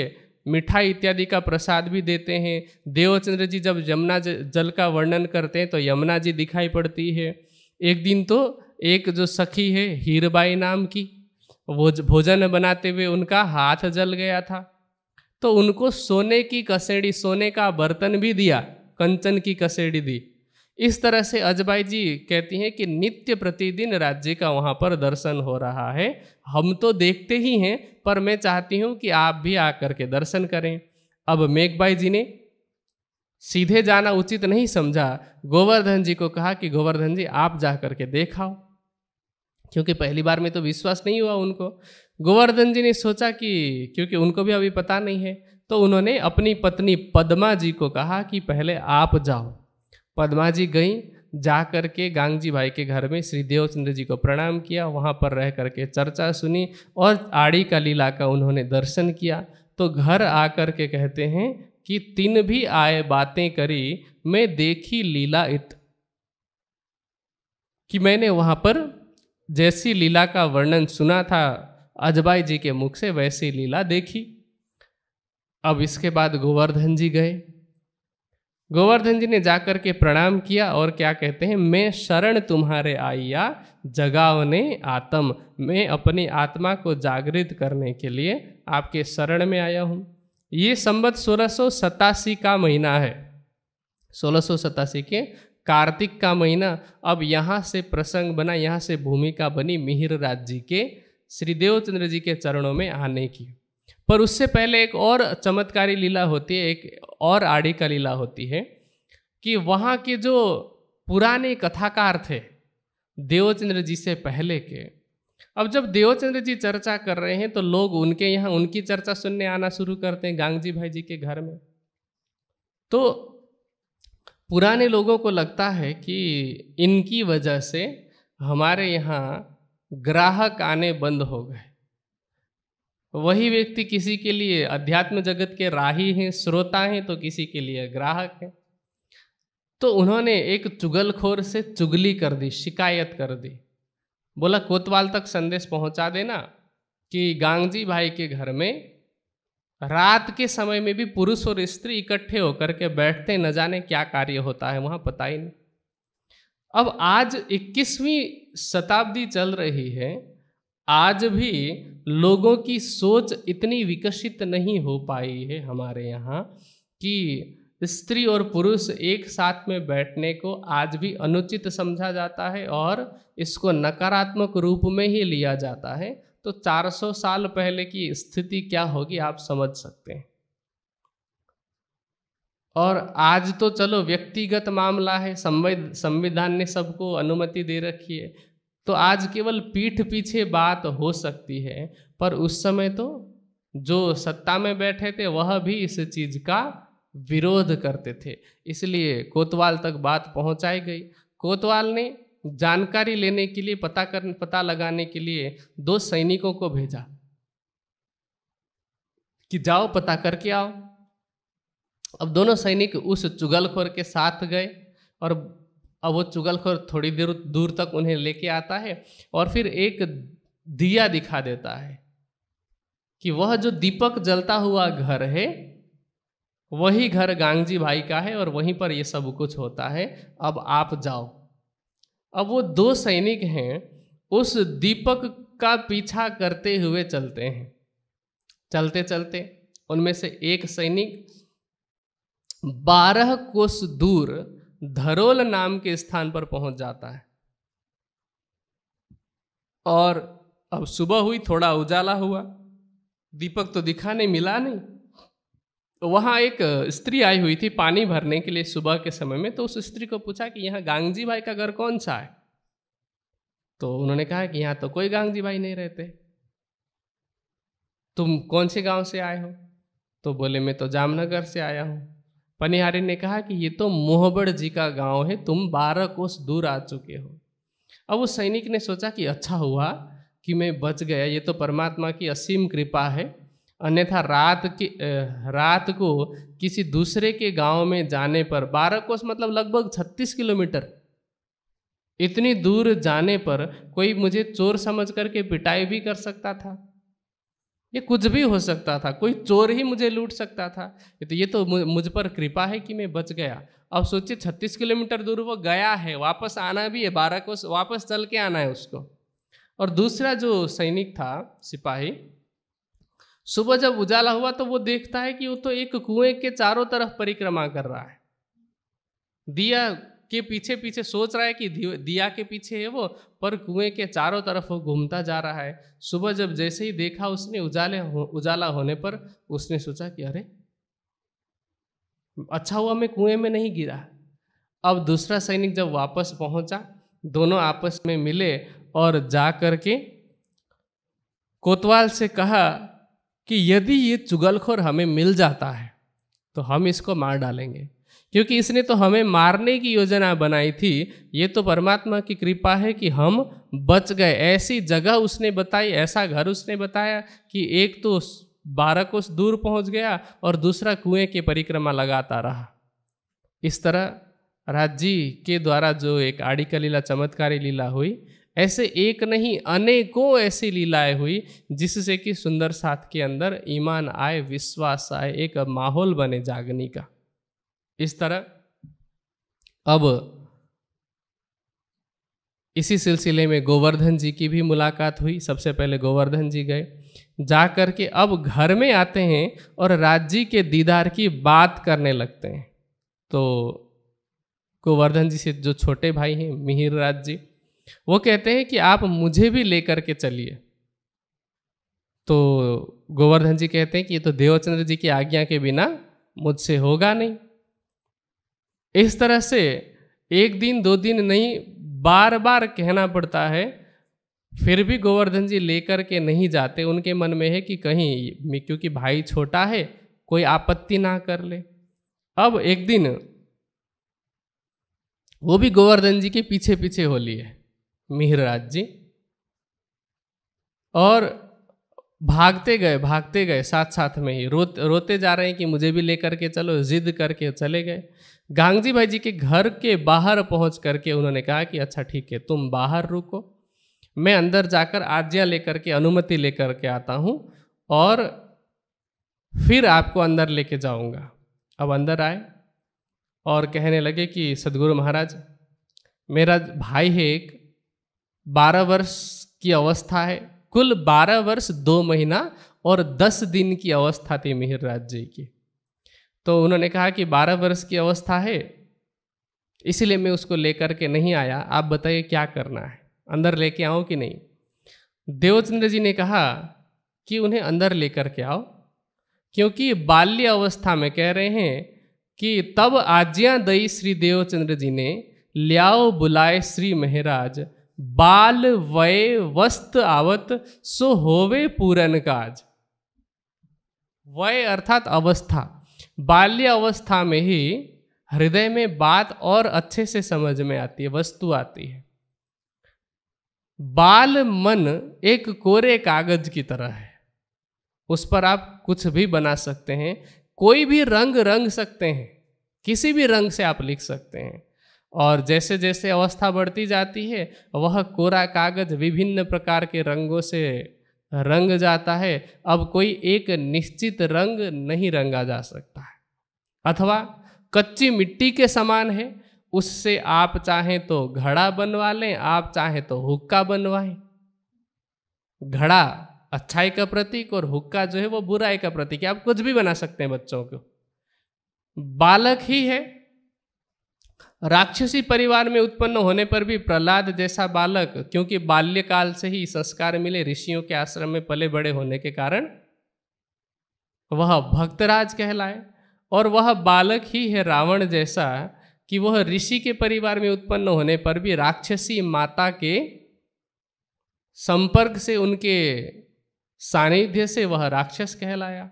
मिठाई इत्यादि का प्रसाद भी देते हैं देवचंद्र जी जब यमुना जल का वर्णन करते हैं तो यमुना जी दिखाई पड़ती है एक दिन तो एक जो सखी है हीरबाई नाम की वो भोजन बनाते हुए उनका हाथ जल गया था तो उनको सोने की कसेड़ी सोने का बर्तन भी दिया कंचन की कसेड़ी दी इस तरह से अजबाई जी कहती हैं कि नित्य प्रतिदिन राज्य का वहाँ पर दर्शन हो रहा है हम तो देखते ही हैं पर मैं चाहती हूँ कि आप भी आकर के दर्शन करें अब मेघबाई जी ने सीधे जाना उचित नहीं समझा गोवर्धन जी को कहा कि गोवर्धन जी आप जा करके देखाओ क्योंकि पहली बार में तो विश्वास नहीं हुआ उनको गोवर्धन जी ने सोचा कि क्योंकि उनको भी अभी पता नहीं है तो उन्होंने अपनी पत्नी पद्मा जी को कहा कि पहले आप जाओ पद्मा जी गई जा कर के गांगजी भाई के घर में श्री देवचंद्र जी को प्रणाम किया वहाँ पर रह करके चर्चा सुनी और आड़ी का लीला का उन्होंने दर्शन किया तो घर आकर के कहते हैं कि तीन भी आए बातें करी मैं देखी लीला इत कि मैंने वहाँ पर जैसी लीला का वर्णन सुना था अजबाई जी के मुख से वैसी लीला देखी अब इसके बाद गोवर्धन जी गए गोवर्धन जी ने जाकर के प्रणाम किया और क्या कहते हैं मैं शरण तुम्हारे आइया जगावने ने आत्म मैं अपनी आत्मा को जागृत करने के लिए आपके शरण में आया हूँ ये संबत सोलह का महीना है सोलह के कार्तिक का महीना अब यहाँ से प्रसंग बना यहाँ से भूमिका बनी मिहिर राज जी के श्री देवचंद्र जी के चरणों में आने की पर उससे पहले एक और चमत्कारी लीला होती है एक और आड़ी का लीला होती है कि वहाँ के जो पुराने कथाकार थे देवचंद्र जी से पहले के अब जब देवचंद्र जी चर्चा कर रहे हैं तो लोग उनके यहाँ उनकी चर्चा सुनने आना शुरू करते हैं गांगजी भाई जी के घर में तो पुराने लोगों को लगता है कि इनकी वजह से हमारे यहाँ ग्राहक आने बंद हो गए वही व्यक्ति किसी के लिए अध्यात्म जगत के राही हैं श्रोता हैं तो किसी के लिए ग्राहक हैं तो उन्होंने एक चुगलखोर से चुगली कर दी शिकायत कर दी बोला कोतवाल तक संदेश पहुंचा देना कि गांगजी भाई के घर में रात के समय में भी पुरुष और स्त्री इकट्ठे होकर के बैठते न जाने क्या कार्य होता है वहां पता ही नहीं अब आज 21वीं शताब्दी चल रही है आज भी लोगों की सोच इतनी विकसित नहीं हो पाई है हमारे यहाँ कि स्त्री और पुरुष एक साथ में बैठने को आज भी अनुचित समझा जाता है और इसको नकारात्मक रूप में ही लिया जाता है तो 400 साल पहले की स्थिति क्या होगी आप समझ सकते हैं और आज तो चलो व्यक्तिगत मामला है संविधान ने सबको अनुमति दे रखी है तो आज केवल पीठ पीछे बात हो सकती है पर उस समय तो जो सत्ता में बैठे थे वह भी इस चीज़ का विरोध करते थे इसलिए कोतवाल तक बात पहुंचाई गई कोतवाल ने जानकारी लेने के लिए पता कर पता लगाने के लिए दो सैनिकों को भेजा कि जाओ पता करके आओ अब दोनों सैनिक उस चुगलखोर के साथ गए और अब वो चुगलखोर थोड़ी देर दूर तक उन्हें लेके आता है और फिर एक दिया दिखा देता है कि वह जो दीपक जलता हुआ घर है वही घर गांगजी भाई का है और वहीं पर ये सब कुछ होता है अब आप जाओ अब वो दो सैनिक हैं उस दीपक का पीछा करते हुए चलते हैं चलते चलते उनमें से एक सैनिक बारह कोस दूर धरोल नाम के स्थान पर पहुंच जाता है और अब सुबह हुई थोड़ा उजाला हुआ दीपक तो दिखा नहीं मिला नहीं तो वहाँ एक स्त्री आई हुई थी पानी भरने के लिए सुबह के समय में तो उस स्त्री को पूछा कि यहाँ गांगजी भाई का घर कौन सा है तो उन्होंने कहा कि यहाँ तो कोई गांगजी भाई नहीं रहते तुम कौन से गांव से आए हो तो बोले मैं तो जामनगर से आया हूँ पनिहारी ने कहा कि ये तो मोहबड़ जी का गांव है तुम बारह कोस दूर आ चुके हो अब उस सैनिक ने सोचा कि अच्छा हुआ कि मैं बच गया ये तो परमात्मा की असीम कृपा है अन्यथा रात की रात को किसी दूसरे के गांव में जाने पर बारह कोस मतलब लगभग छत्तीस किलोमीटर इतनी दूर जाने पर कोई मुझे चोर समझ करके पिटाई भी कर सकता था ये कुछ भी हो सकता था कोई चोर ही मुझे लूट सकता था तो ये तो मुझ पर कृपा है कि मैं बच गया अब सोचिए छत्तीस किलोमीटर दूर वो गया है वापस आना भी है बारह कोस वापस चल के आना है उसको और दूसरा जो सैनिक था सिपाही सुबह जब उजाला हुआ तो वो देखता है कि वो तो एक कुएं के चारों तरफ परिक्रमा कर रहा है दिया के पीछे पीछे सोच रहा है कि दिया के पीछे है वो पर कुएं के चारों तरफ वो घूमता जा रहा है सुबह जब जैसे ही देखा उसने उजाले हो, उजाला होने पर उसने सोचा कि अरे अच्छा हुआ मैं कुएं में नहीं गिरा अब दूसरा सैनिक जब वापस पहुंचा दोनों आपस में मिले और जा करके कोतवाल से कहा कि यदि ये चुगलखोर हमें मिल जाता है तो हम इसको मार डालेंगे क्योंकि इसने तो हमें मारने की योजना बनाई थी ये तो परमात्मा की कृपा है कि हम बच गए ऐसी जगह उसने बताई ऐसा घर उसने बताया कि एक तो बारह कोस दूर पहुंच गया और दूसरा कुएं की परिक्रमा लगाता रहा इस तरह राज जी के द्वारा जो एक आड़ी का लीला चमत्कारी लीला हुई ऐसे एक नहीं अनेकों ऐसी लीलाएं हुई जिससे कि सुंदर साथ के अंदर ईमान आए विश्वास आए एक माहौल बने जागनी का इस तरह अब इसी सिलसिले में गोवर्धन जी की भी मुलाकात हुई सबसे पहले गोवर्धन जी गए जा कर के अब घर में आते हैं और राज्य के दीदार की बात करने लगते हैं तो गोवर्धन जी से जो छोटे भाई हैं मिहिर राज जी वो कहते हैं कि आप मुझे भी लेकर के चलिए तो गोवर्धन जी कहते हैं कि ये तो देवचंद्र जी की आज्ञा के बिना मुझसे होगा नहीं इस तरह से एक दिन दो दिन नहीं बार बार कहना पड़ता है फिर भी गोवर्धन जी लेकर के नहीं जाते उनके मन में है कि कहीं क्योंकि भाई छोटा है कोई आपत्ति ना कर ले अब एक दिन वो भी गोवर्धन जी के पीछे पीछे हो लिए मिहराज जी और भागते गए भागते गए साथ साथ में ही रो रोते जा रहे हैं कि मुझे भी लेकर के चलो जिद करके चले गए गांगजी भाई जी के घर के बाहर पहुंच करके उन्होंने कहा कि अच्छा ठीक है तुम बाहर रुको मैं अंदर जाकर आज्ञा लेकर के अनुमति लेकर के आता हूँ और फिर आपको अंदर लेके जाऊँगा अब अंदर आए और कहने लगे कि सदगुरु महाराज मेरा भाई है एक बारह वर्ष की अवस्था है कुल बारह वर्ष दो महीना और दस दिन की अवस्था थी मिहिर राज जी की तो उन्होंने कहा कि बारह वर्ष की अवस्था है इसलिए मैं उसको लेकर के नहीं आया आप बताइए क्या करना है अंदर लेके आओ कि नहीं देवचंद्र जी ने कहा कि उन्हें अंदर लेकर के आओ क्योंकि बाल्य अवस्था में कह रहे हैं कि तब आज्ञा दई श्री देवचंद्र जी ने ल्याओ बुलाए श्री महराज बाल वय वस्त आवत सो होवे पूरन काज वय अर्थात अवस्था बाल्य अवस्था में ही हृदय में बात और अच्छे से समझ में आती है वस्तु आती है बाल मन एक कोरे कागज की तरह है उस पर आप कुछ भी बना सकते हैं कोई भी रंग रंग सकते हैं किसी भी रंग से आप लिख सकते हैं और जैसे जैसे अवस्था बढ़ती जाती है वह कोरा कागज विभिन्न प्रकार के रंगों से रंग जाता है अब कोई एक निश्चित रंग नहीं रंगा जा सकता है अथवा कच्ची मिट्टी के समान है उससे आप चाहें तो घड़ा बनवा लें आप चाहें तो हुक्का बनवाएं घड़ा अच्छाई का प्रतीक और हुक्का जो है वो बुराई का प्रतीक है आप कुछ भी बना सकते हैं बच्चों को बालक ही है राक्षसी परिवार में उत्पन्न होने पर भी प्रहलाद जैसा बालक क्योंकि बाल्यकाल से ही संस्कार मिले ऋषियों के आश्रम में पले बड़े होने के कारण वह भक्तराज कहलाए और वह बालक ही है रावण जैसा कि वह ऋषि के परिवार में उत्पन्न होने पर भी राक्षसी माता के संपर्क से उनके सानिध्य से वह राक्षस कहलाया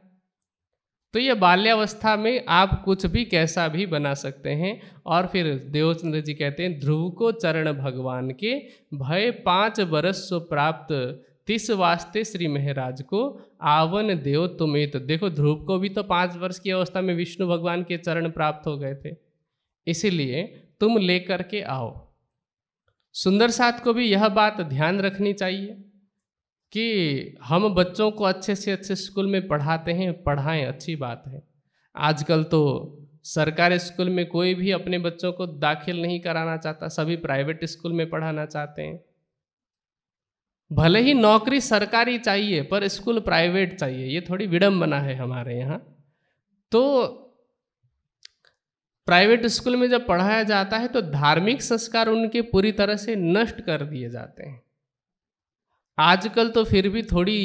तो ये बाल्यावस्था में आप कुछ भी कैसा भी बना सकते हैं और फिर देवचंद्र जी कहते हैं ध्रुव को चरण भगवान के भय पाँच बरस सो प्राप्त तिस वास्ते श्री महराज को आवन देव तुम्हें तो देखो ध्रुव को भी तो पाँच वर्ष की अवस्था में विष्णु भगवान के चरण प्राप्त हो गए थे इसीलिए तुम लेकर के आओ सुंदर साथ को भी यह बात ध्यान रखनी चाहिए कि हम बच्चों को अच्छे से अच्छे स्कूल में पढ़ाते हैं पढ़ाएं अच्छी बात है आजकल तो सरकारी स्कूल में कोई भी अपने बच्चों को दाखिल नहीं कराना चाहता सभी प्राइवेट स्कूल में पढ़ाना चाहते हैं भले ही नौकरी सरकारी चाहिए पर स्कूल प्राइवेट चाहिए ये थोड़ी विडम्बना है हमारे यहाँ तो प्राइवेट स्कूल में जब पढ़ाया जाता है तो धार्मिक संस्कार उनके पूरी तरह से नष्ट कर दिए जाते हैं आजकल तो फिर भी थोड़ी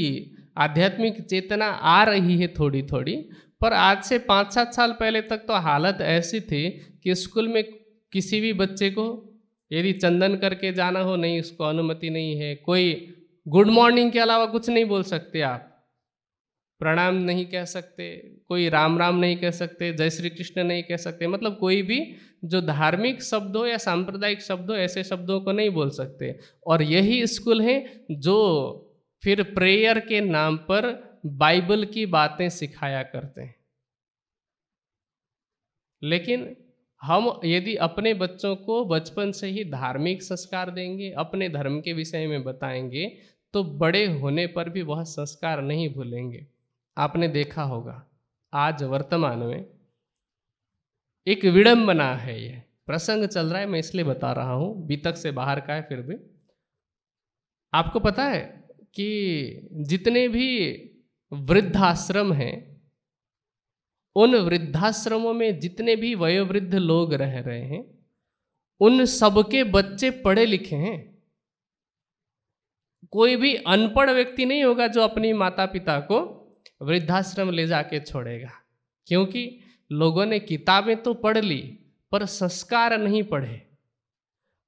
आध्यात्मिक चेतना आ रही है थोड़ी थोड़ी पर आज से पाँच सात साल पहले तक तो हालत ऐसी थी कि स्कूल में किसी भी बच्चे को यदि चंदन करके जाना हो नहीं उसको अनुमति नहीं है कोई गुड मॉर्निंग के अलावा कुछ नहीं बोल सकते आप प्रणाम नहीं कह सकते कोई राम राम नहीं कह सकते जय श्री कृष्ण नहीं कह सकते मतलब कोई भी जो धार्मिक शब्दों या सांप्रदायिक शब्दों ऐसे शब्दों को नहीं बोल सकते और यही स्कूल है जो फिर प्रेयर के नाम पर बाइबल की बातें सिखाया करते हैं लेकिन हम यदि अपने बच्चों को बचपन से ही धार्मिक संस्कार देंगे अपने धर्म के विषय में बताएंगे तो बड़े होने पर भी वह संस्कार नहीं भूलेंगे आपने देखा होगा आज वर्तमान में एक विडम्बना है ये प्रसंग चल रहा है मैं इसलिए बता रहा हूँ बीतक से बाहर का है फिर भी आपको पता है कि जितने भी वृद्धाश्रम हैं उन वृद्धाश्रमों में जितने भी वयोवृद्ध लोग रह रहे हैं उन सबके बच्चे पढ़े लिखे हैं कोई भी अनपढ़ व्यक्ति नहीं होगा जो अपनी माता पिता को वृद्धाश्रम ले जाके छोड़ेगा क्योंकि लोगों ने किताबें तो पढ़ ली पर संस्कार नहीं पढ़े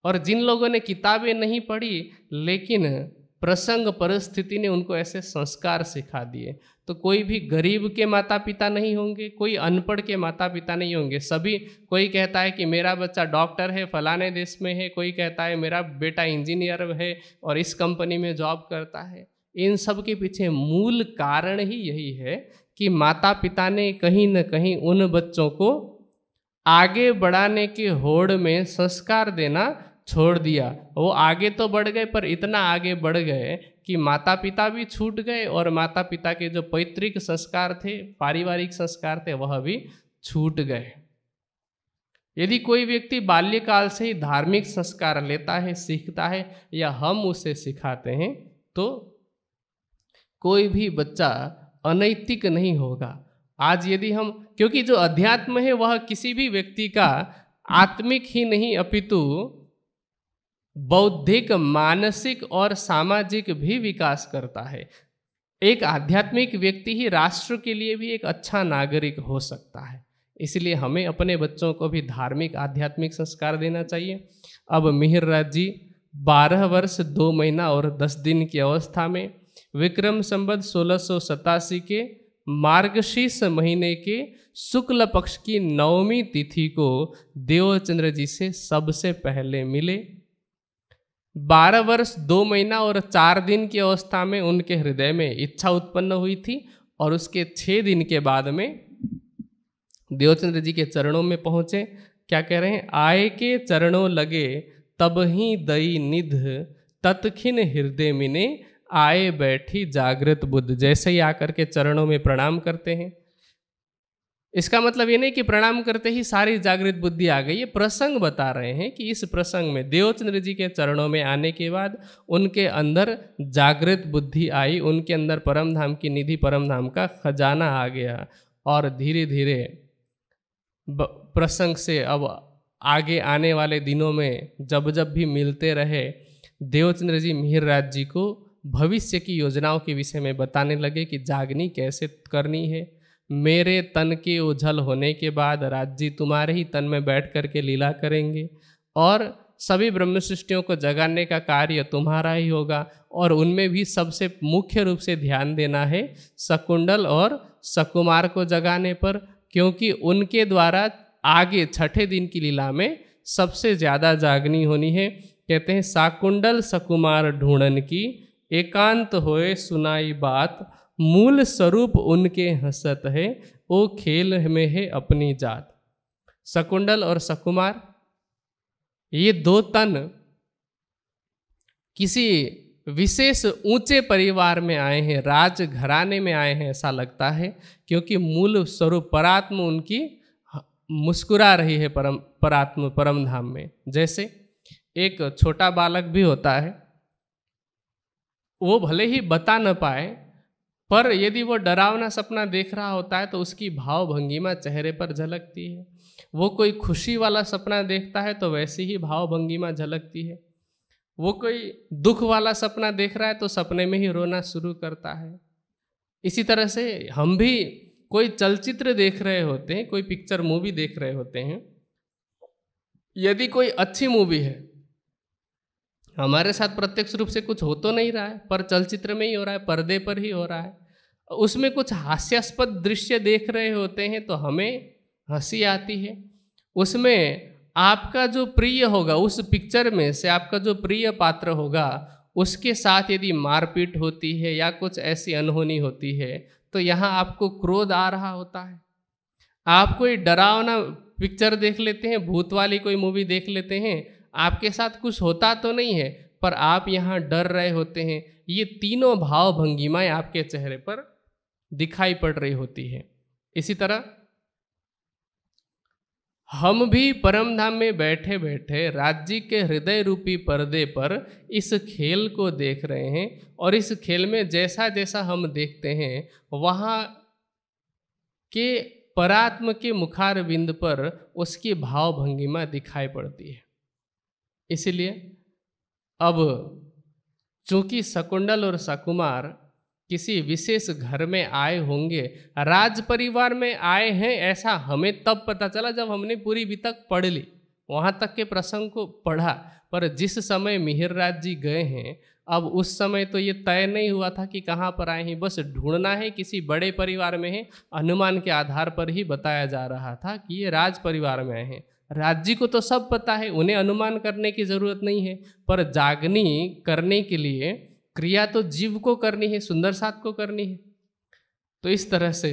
और जिन लोगों ने किताबें नहीं पढ़ी लेकिन प्रसंग परिस्थिति ने उनको ऐसे संस्कार सिखा दिए तो कोई भी गरीब के माता पिता नहीं होंगे कोई अनपढ़ के माता पिता नहीं होंगे सभी कोई कहता है कि मेरा बच्चा डॉक्टर है फलाने देश में है कोई कहता है मेरा बेटा इंजीनियर है और इस कंपनी में जॉब करता है इन सब के पीछे मूल कारण ही यही है कि माता पिता ने कहीं न कहीं उन बच्चों को आगे बढ़ाने के होड़ में संस्कार देना छोड़ दिया वो आगे तो बढ़ गए पर इतना आगे बढ़ गए कि माता पिता भी छूट गए और माता पिता के जो पैतृक संस्कार थे पारिवारिक संस्कार थे वह भी छूट गए यदि कोई व्यक्ति बाल्यकाल से ही धार्मिक संस्कार लेता है सीखता है या हम उसे सिखाते हैं तो कोई भी बच्चा अनैतिक नहीं होगा आज यदि हम क्योंकि जो अध्यात्म है वह किसी भी व्यक्ति का आत्मिक ही नहीं अपितु बौद्धिक मानसिक और सामाजिक भी विकास करता है एक आध्यात्मिक व्यक्ति ही राष्ट्र के लिए भी एक अच्छा नागरिक हो सकता है इसलिए हमें अपने बच्चों को भी धार्मिक आध्यात्मिक संस्कार देना चाहिए अब मिहिर राज जी बारह वर्ष दो महीना और दस दिन की अवस्था में विक्रम संबद्ध सोलह के मार्गशीर्ष महीने के शुक्ल पक्ष की नवमी तिथि को देवचंद्र जी से सबसे पहले मिले बारह वर्ष दो महीना और चार दिन की अवस्था में उनके हृदय में इच्छा उत्पन्न हुई थी और उसके छः दिन के बाद में देवचंद्र जी के चरणों में पहुँचे क्या कह रहे हैं आय के चरणों लगे तब ही दई निध तत्खिन हृदय मिने आए बैठी जागृत बुद्ध जैसे ही आकर के चरणों में प्रणाम करते हैं इसका मतलब ये नहीं कि प्रणाम करते ही सारी जागृत बुद्धि आ गई ये प्रसंग बता रहे हैं कि इस प्रसंग में देवचंद्र जी के चरणों में आने के बाद उनके अंदर जागृत बुद्धि आई उनके अंदर परम धाम की निधि परम धाम का खजाना आ गया और धीरे धीरे प्रसंग से अब आगे आने वाले दिनों में जब जब भी मिलते रहे देवचंद्र जी मिहिर राज जी को भविष्य की योजनाओं के विषय में बताने लगे कि जागनी कैसे करनी है मेरे तन के उझल होने के बाद राज्य तुम्हारे ही तन में बैठ कर के लीला करेंगे और सभी ब्रह्म सृष्टियों को जगाने का कार्य तुम्हारा ही होगा और उनमें भी सबसे मुख्य रूप से ध्यान देना है सकुंडल और सकुमार को जगाने पर क्योंकि उनके द्वारा आगे छठे दिन की लीला में सबसे ज़्यादा जागनी होनी है कहते हैं साकुंडल सकुमार ढूंढन की एकांत होए सुनाई बात मूल स्वरूप उनके हंसत है वो खेल में है अपनी जात शकुंडल और सकुमार ये दो तन किसी विशेष ऊंचे परिवार में आए हैं राज घराने में आए हैं ऐसा लगता है क्योंकि मूल स्वरूप परात्म उनकी मुस्कुरा रही है परम परात्म परम धाम में जैसे एक छोटा बालक भी होता है वो भले ही बता न पाए पर यदि वो डरावना सपना देख रहा होता है तो उसकी भाव भंगिमा चेहरे पर झलकती है वो कोई खुशी वाला सपना देखता है तो वैसी ही भाव भंगिमा झलकती है वो कोई दुख वाला सपना देख रहा है तो सपने में ही रोना शुरू करता है इसी तरह से हम भी कोई चलचित्र देख रहे होते हैं कोई पिक्चर मूवी देख रहे होते हैं यदि कोई अच्छी मूवी है हमारे साथ प्रत्यक्ष रूप से कुछ हो तो नहीं रहा है पर चलचित्र में ही हो रहा है पर्दे पर ही हो रहा है उसमें कुछ हास्यास्पद दृश्य देख रहे होते हैं तो हमें हंसी आती है उसमें आपका जो प्रिय होगा उस पिक्चर में से आपका जो प्रिय पात्र होगा उसके साथ यदि मारपीट होती है या कुछ ऐसी अनहोनी होती है तो यहाँ आपको क्रोध आ रहा होता है आप कोई डरावना पिक्चर देख लेते हैं भूत वाली कोई मूवी देख लेते हैं आपके साथ कुछ होता तो नहीं है पर आप यहाँ डर रहे होते हैं ये तीनों भाव भंगिमाएं आपके चेहरे पर दिखाई पड़ रही होती है इसी तरह हम भी परमधाम में बैठे बैठे राज्य के हृदय रूपी पर्दे पर इस खेल को देख रहे हैं और इस खेल में जैसा जैसा हम देखते हैं वहाँ के परात्म के मुखार बिंद पर उसकी भाव भंगिमा दिखाई पड़ती है इसीलिए अब चूंकि शकुंडल और शकुमार किसी विशेष घर में आए होंगे राज परिवार में आए हैं ऐसा हमें तब पता चला जब हमने पूरी वितक पढ़ ली वहाँ तक के प्रसंग को पढ़ा पर जिस समय मिहिरराज जी गए हैं अब उस समय तो ये तय नहीं हुआ था कि कहाँ पर आए हैं बस ढूंढना है किसी बड़े परिवार में है अनुमान के आधार पर ही बताया जा रहा था कि ये राज परिवार में आए हैं राज्य को तो सब पता है उन्हें अनुमान करने की जरूरत नहीं है पर जागनी करने के लिए क्रिया तो जीव को करनी है सुंदर साथ को करनी है तो इस तरह से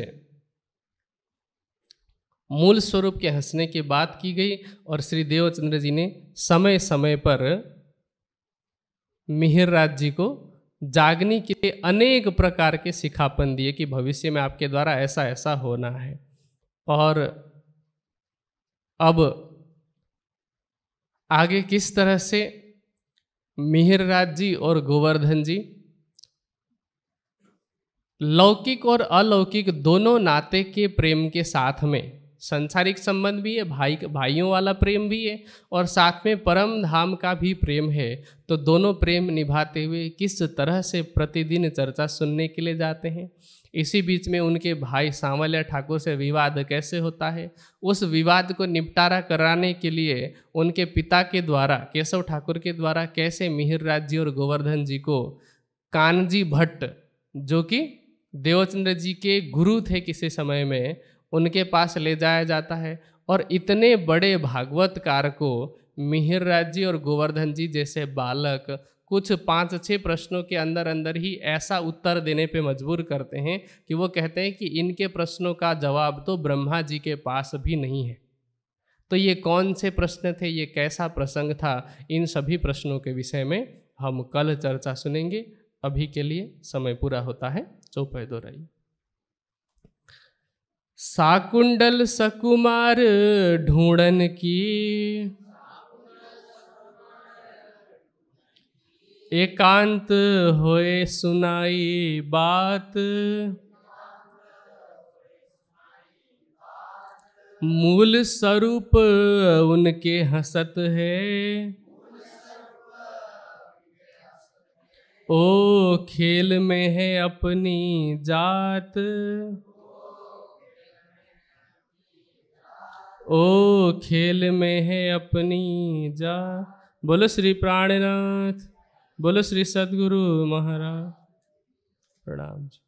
मूल स्वरूप के हंसने की बात की गई और श्री देवचंद्र जी ने समय समय पर मिहिर राज जी को जागनी के अनेक प्रकार के सिखापन दिए कि भविष्य में आपके द्वारा ऐसा ऐसा होना है और अब आगे किस तरह से मिहिरराज जी और गोवर्धन जी लौकिक और अलौकिक दोनों नाते के प्रेम के साथ में संसारिक संबंध भी है भाई भाइयों वाला प्रेम भी है और साथ में परम धाम का भी प्रेम है तो दोनों प्रेम निभाते हुए किस तरह से प्रतिदिन चर्चा सुनने के लिए जाते हैं इसी बीच में उनके भाई सांवलिया ठाकुर से विवाद कैसे होता है उस विवाद को निपटारा कराने के लिए उनके पिता के द्वारा केशव ठाकुर के द्वारा कैसे मिहिर राज जी और गोवर्धन जी को कानजी भट्ट जो कि देवचंद्र जी के गुरु थे किसी समय में उनके पास ले जाया जाता है और इतने बड़े भागवतकार को मिहिर राज जी और गोवर्धन जी जैसे बालक कुछ पाँच छः प्रश्नों के अंदर अंदर ही ऐसा उत्तर देने पे मजबूर करते हैं कि वो कहते हैं कि इनके प्रश्नों का जवाब तो ब्रह्मा जी के पास भी नहीं है तो ये कौन से प्रश्न थे ये कैसा प्रसंग था इन सभी प्रश्नों के विषय में हम कल चर्चा सुनेंगे अभी के लिए समय पूरा होता है दो रही साकुंडल सकुमार ढूंढन की एकांत होए सुनाई बात मूल स्वरूप उनके हसत है ओ खेल में है अपनी जात ओ खेल में है अपनी जात बोलो श्री प्राणनाथ बोलो श्री सतगुरु महाराज प्रणाम जी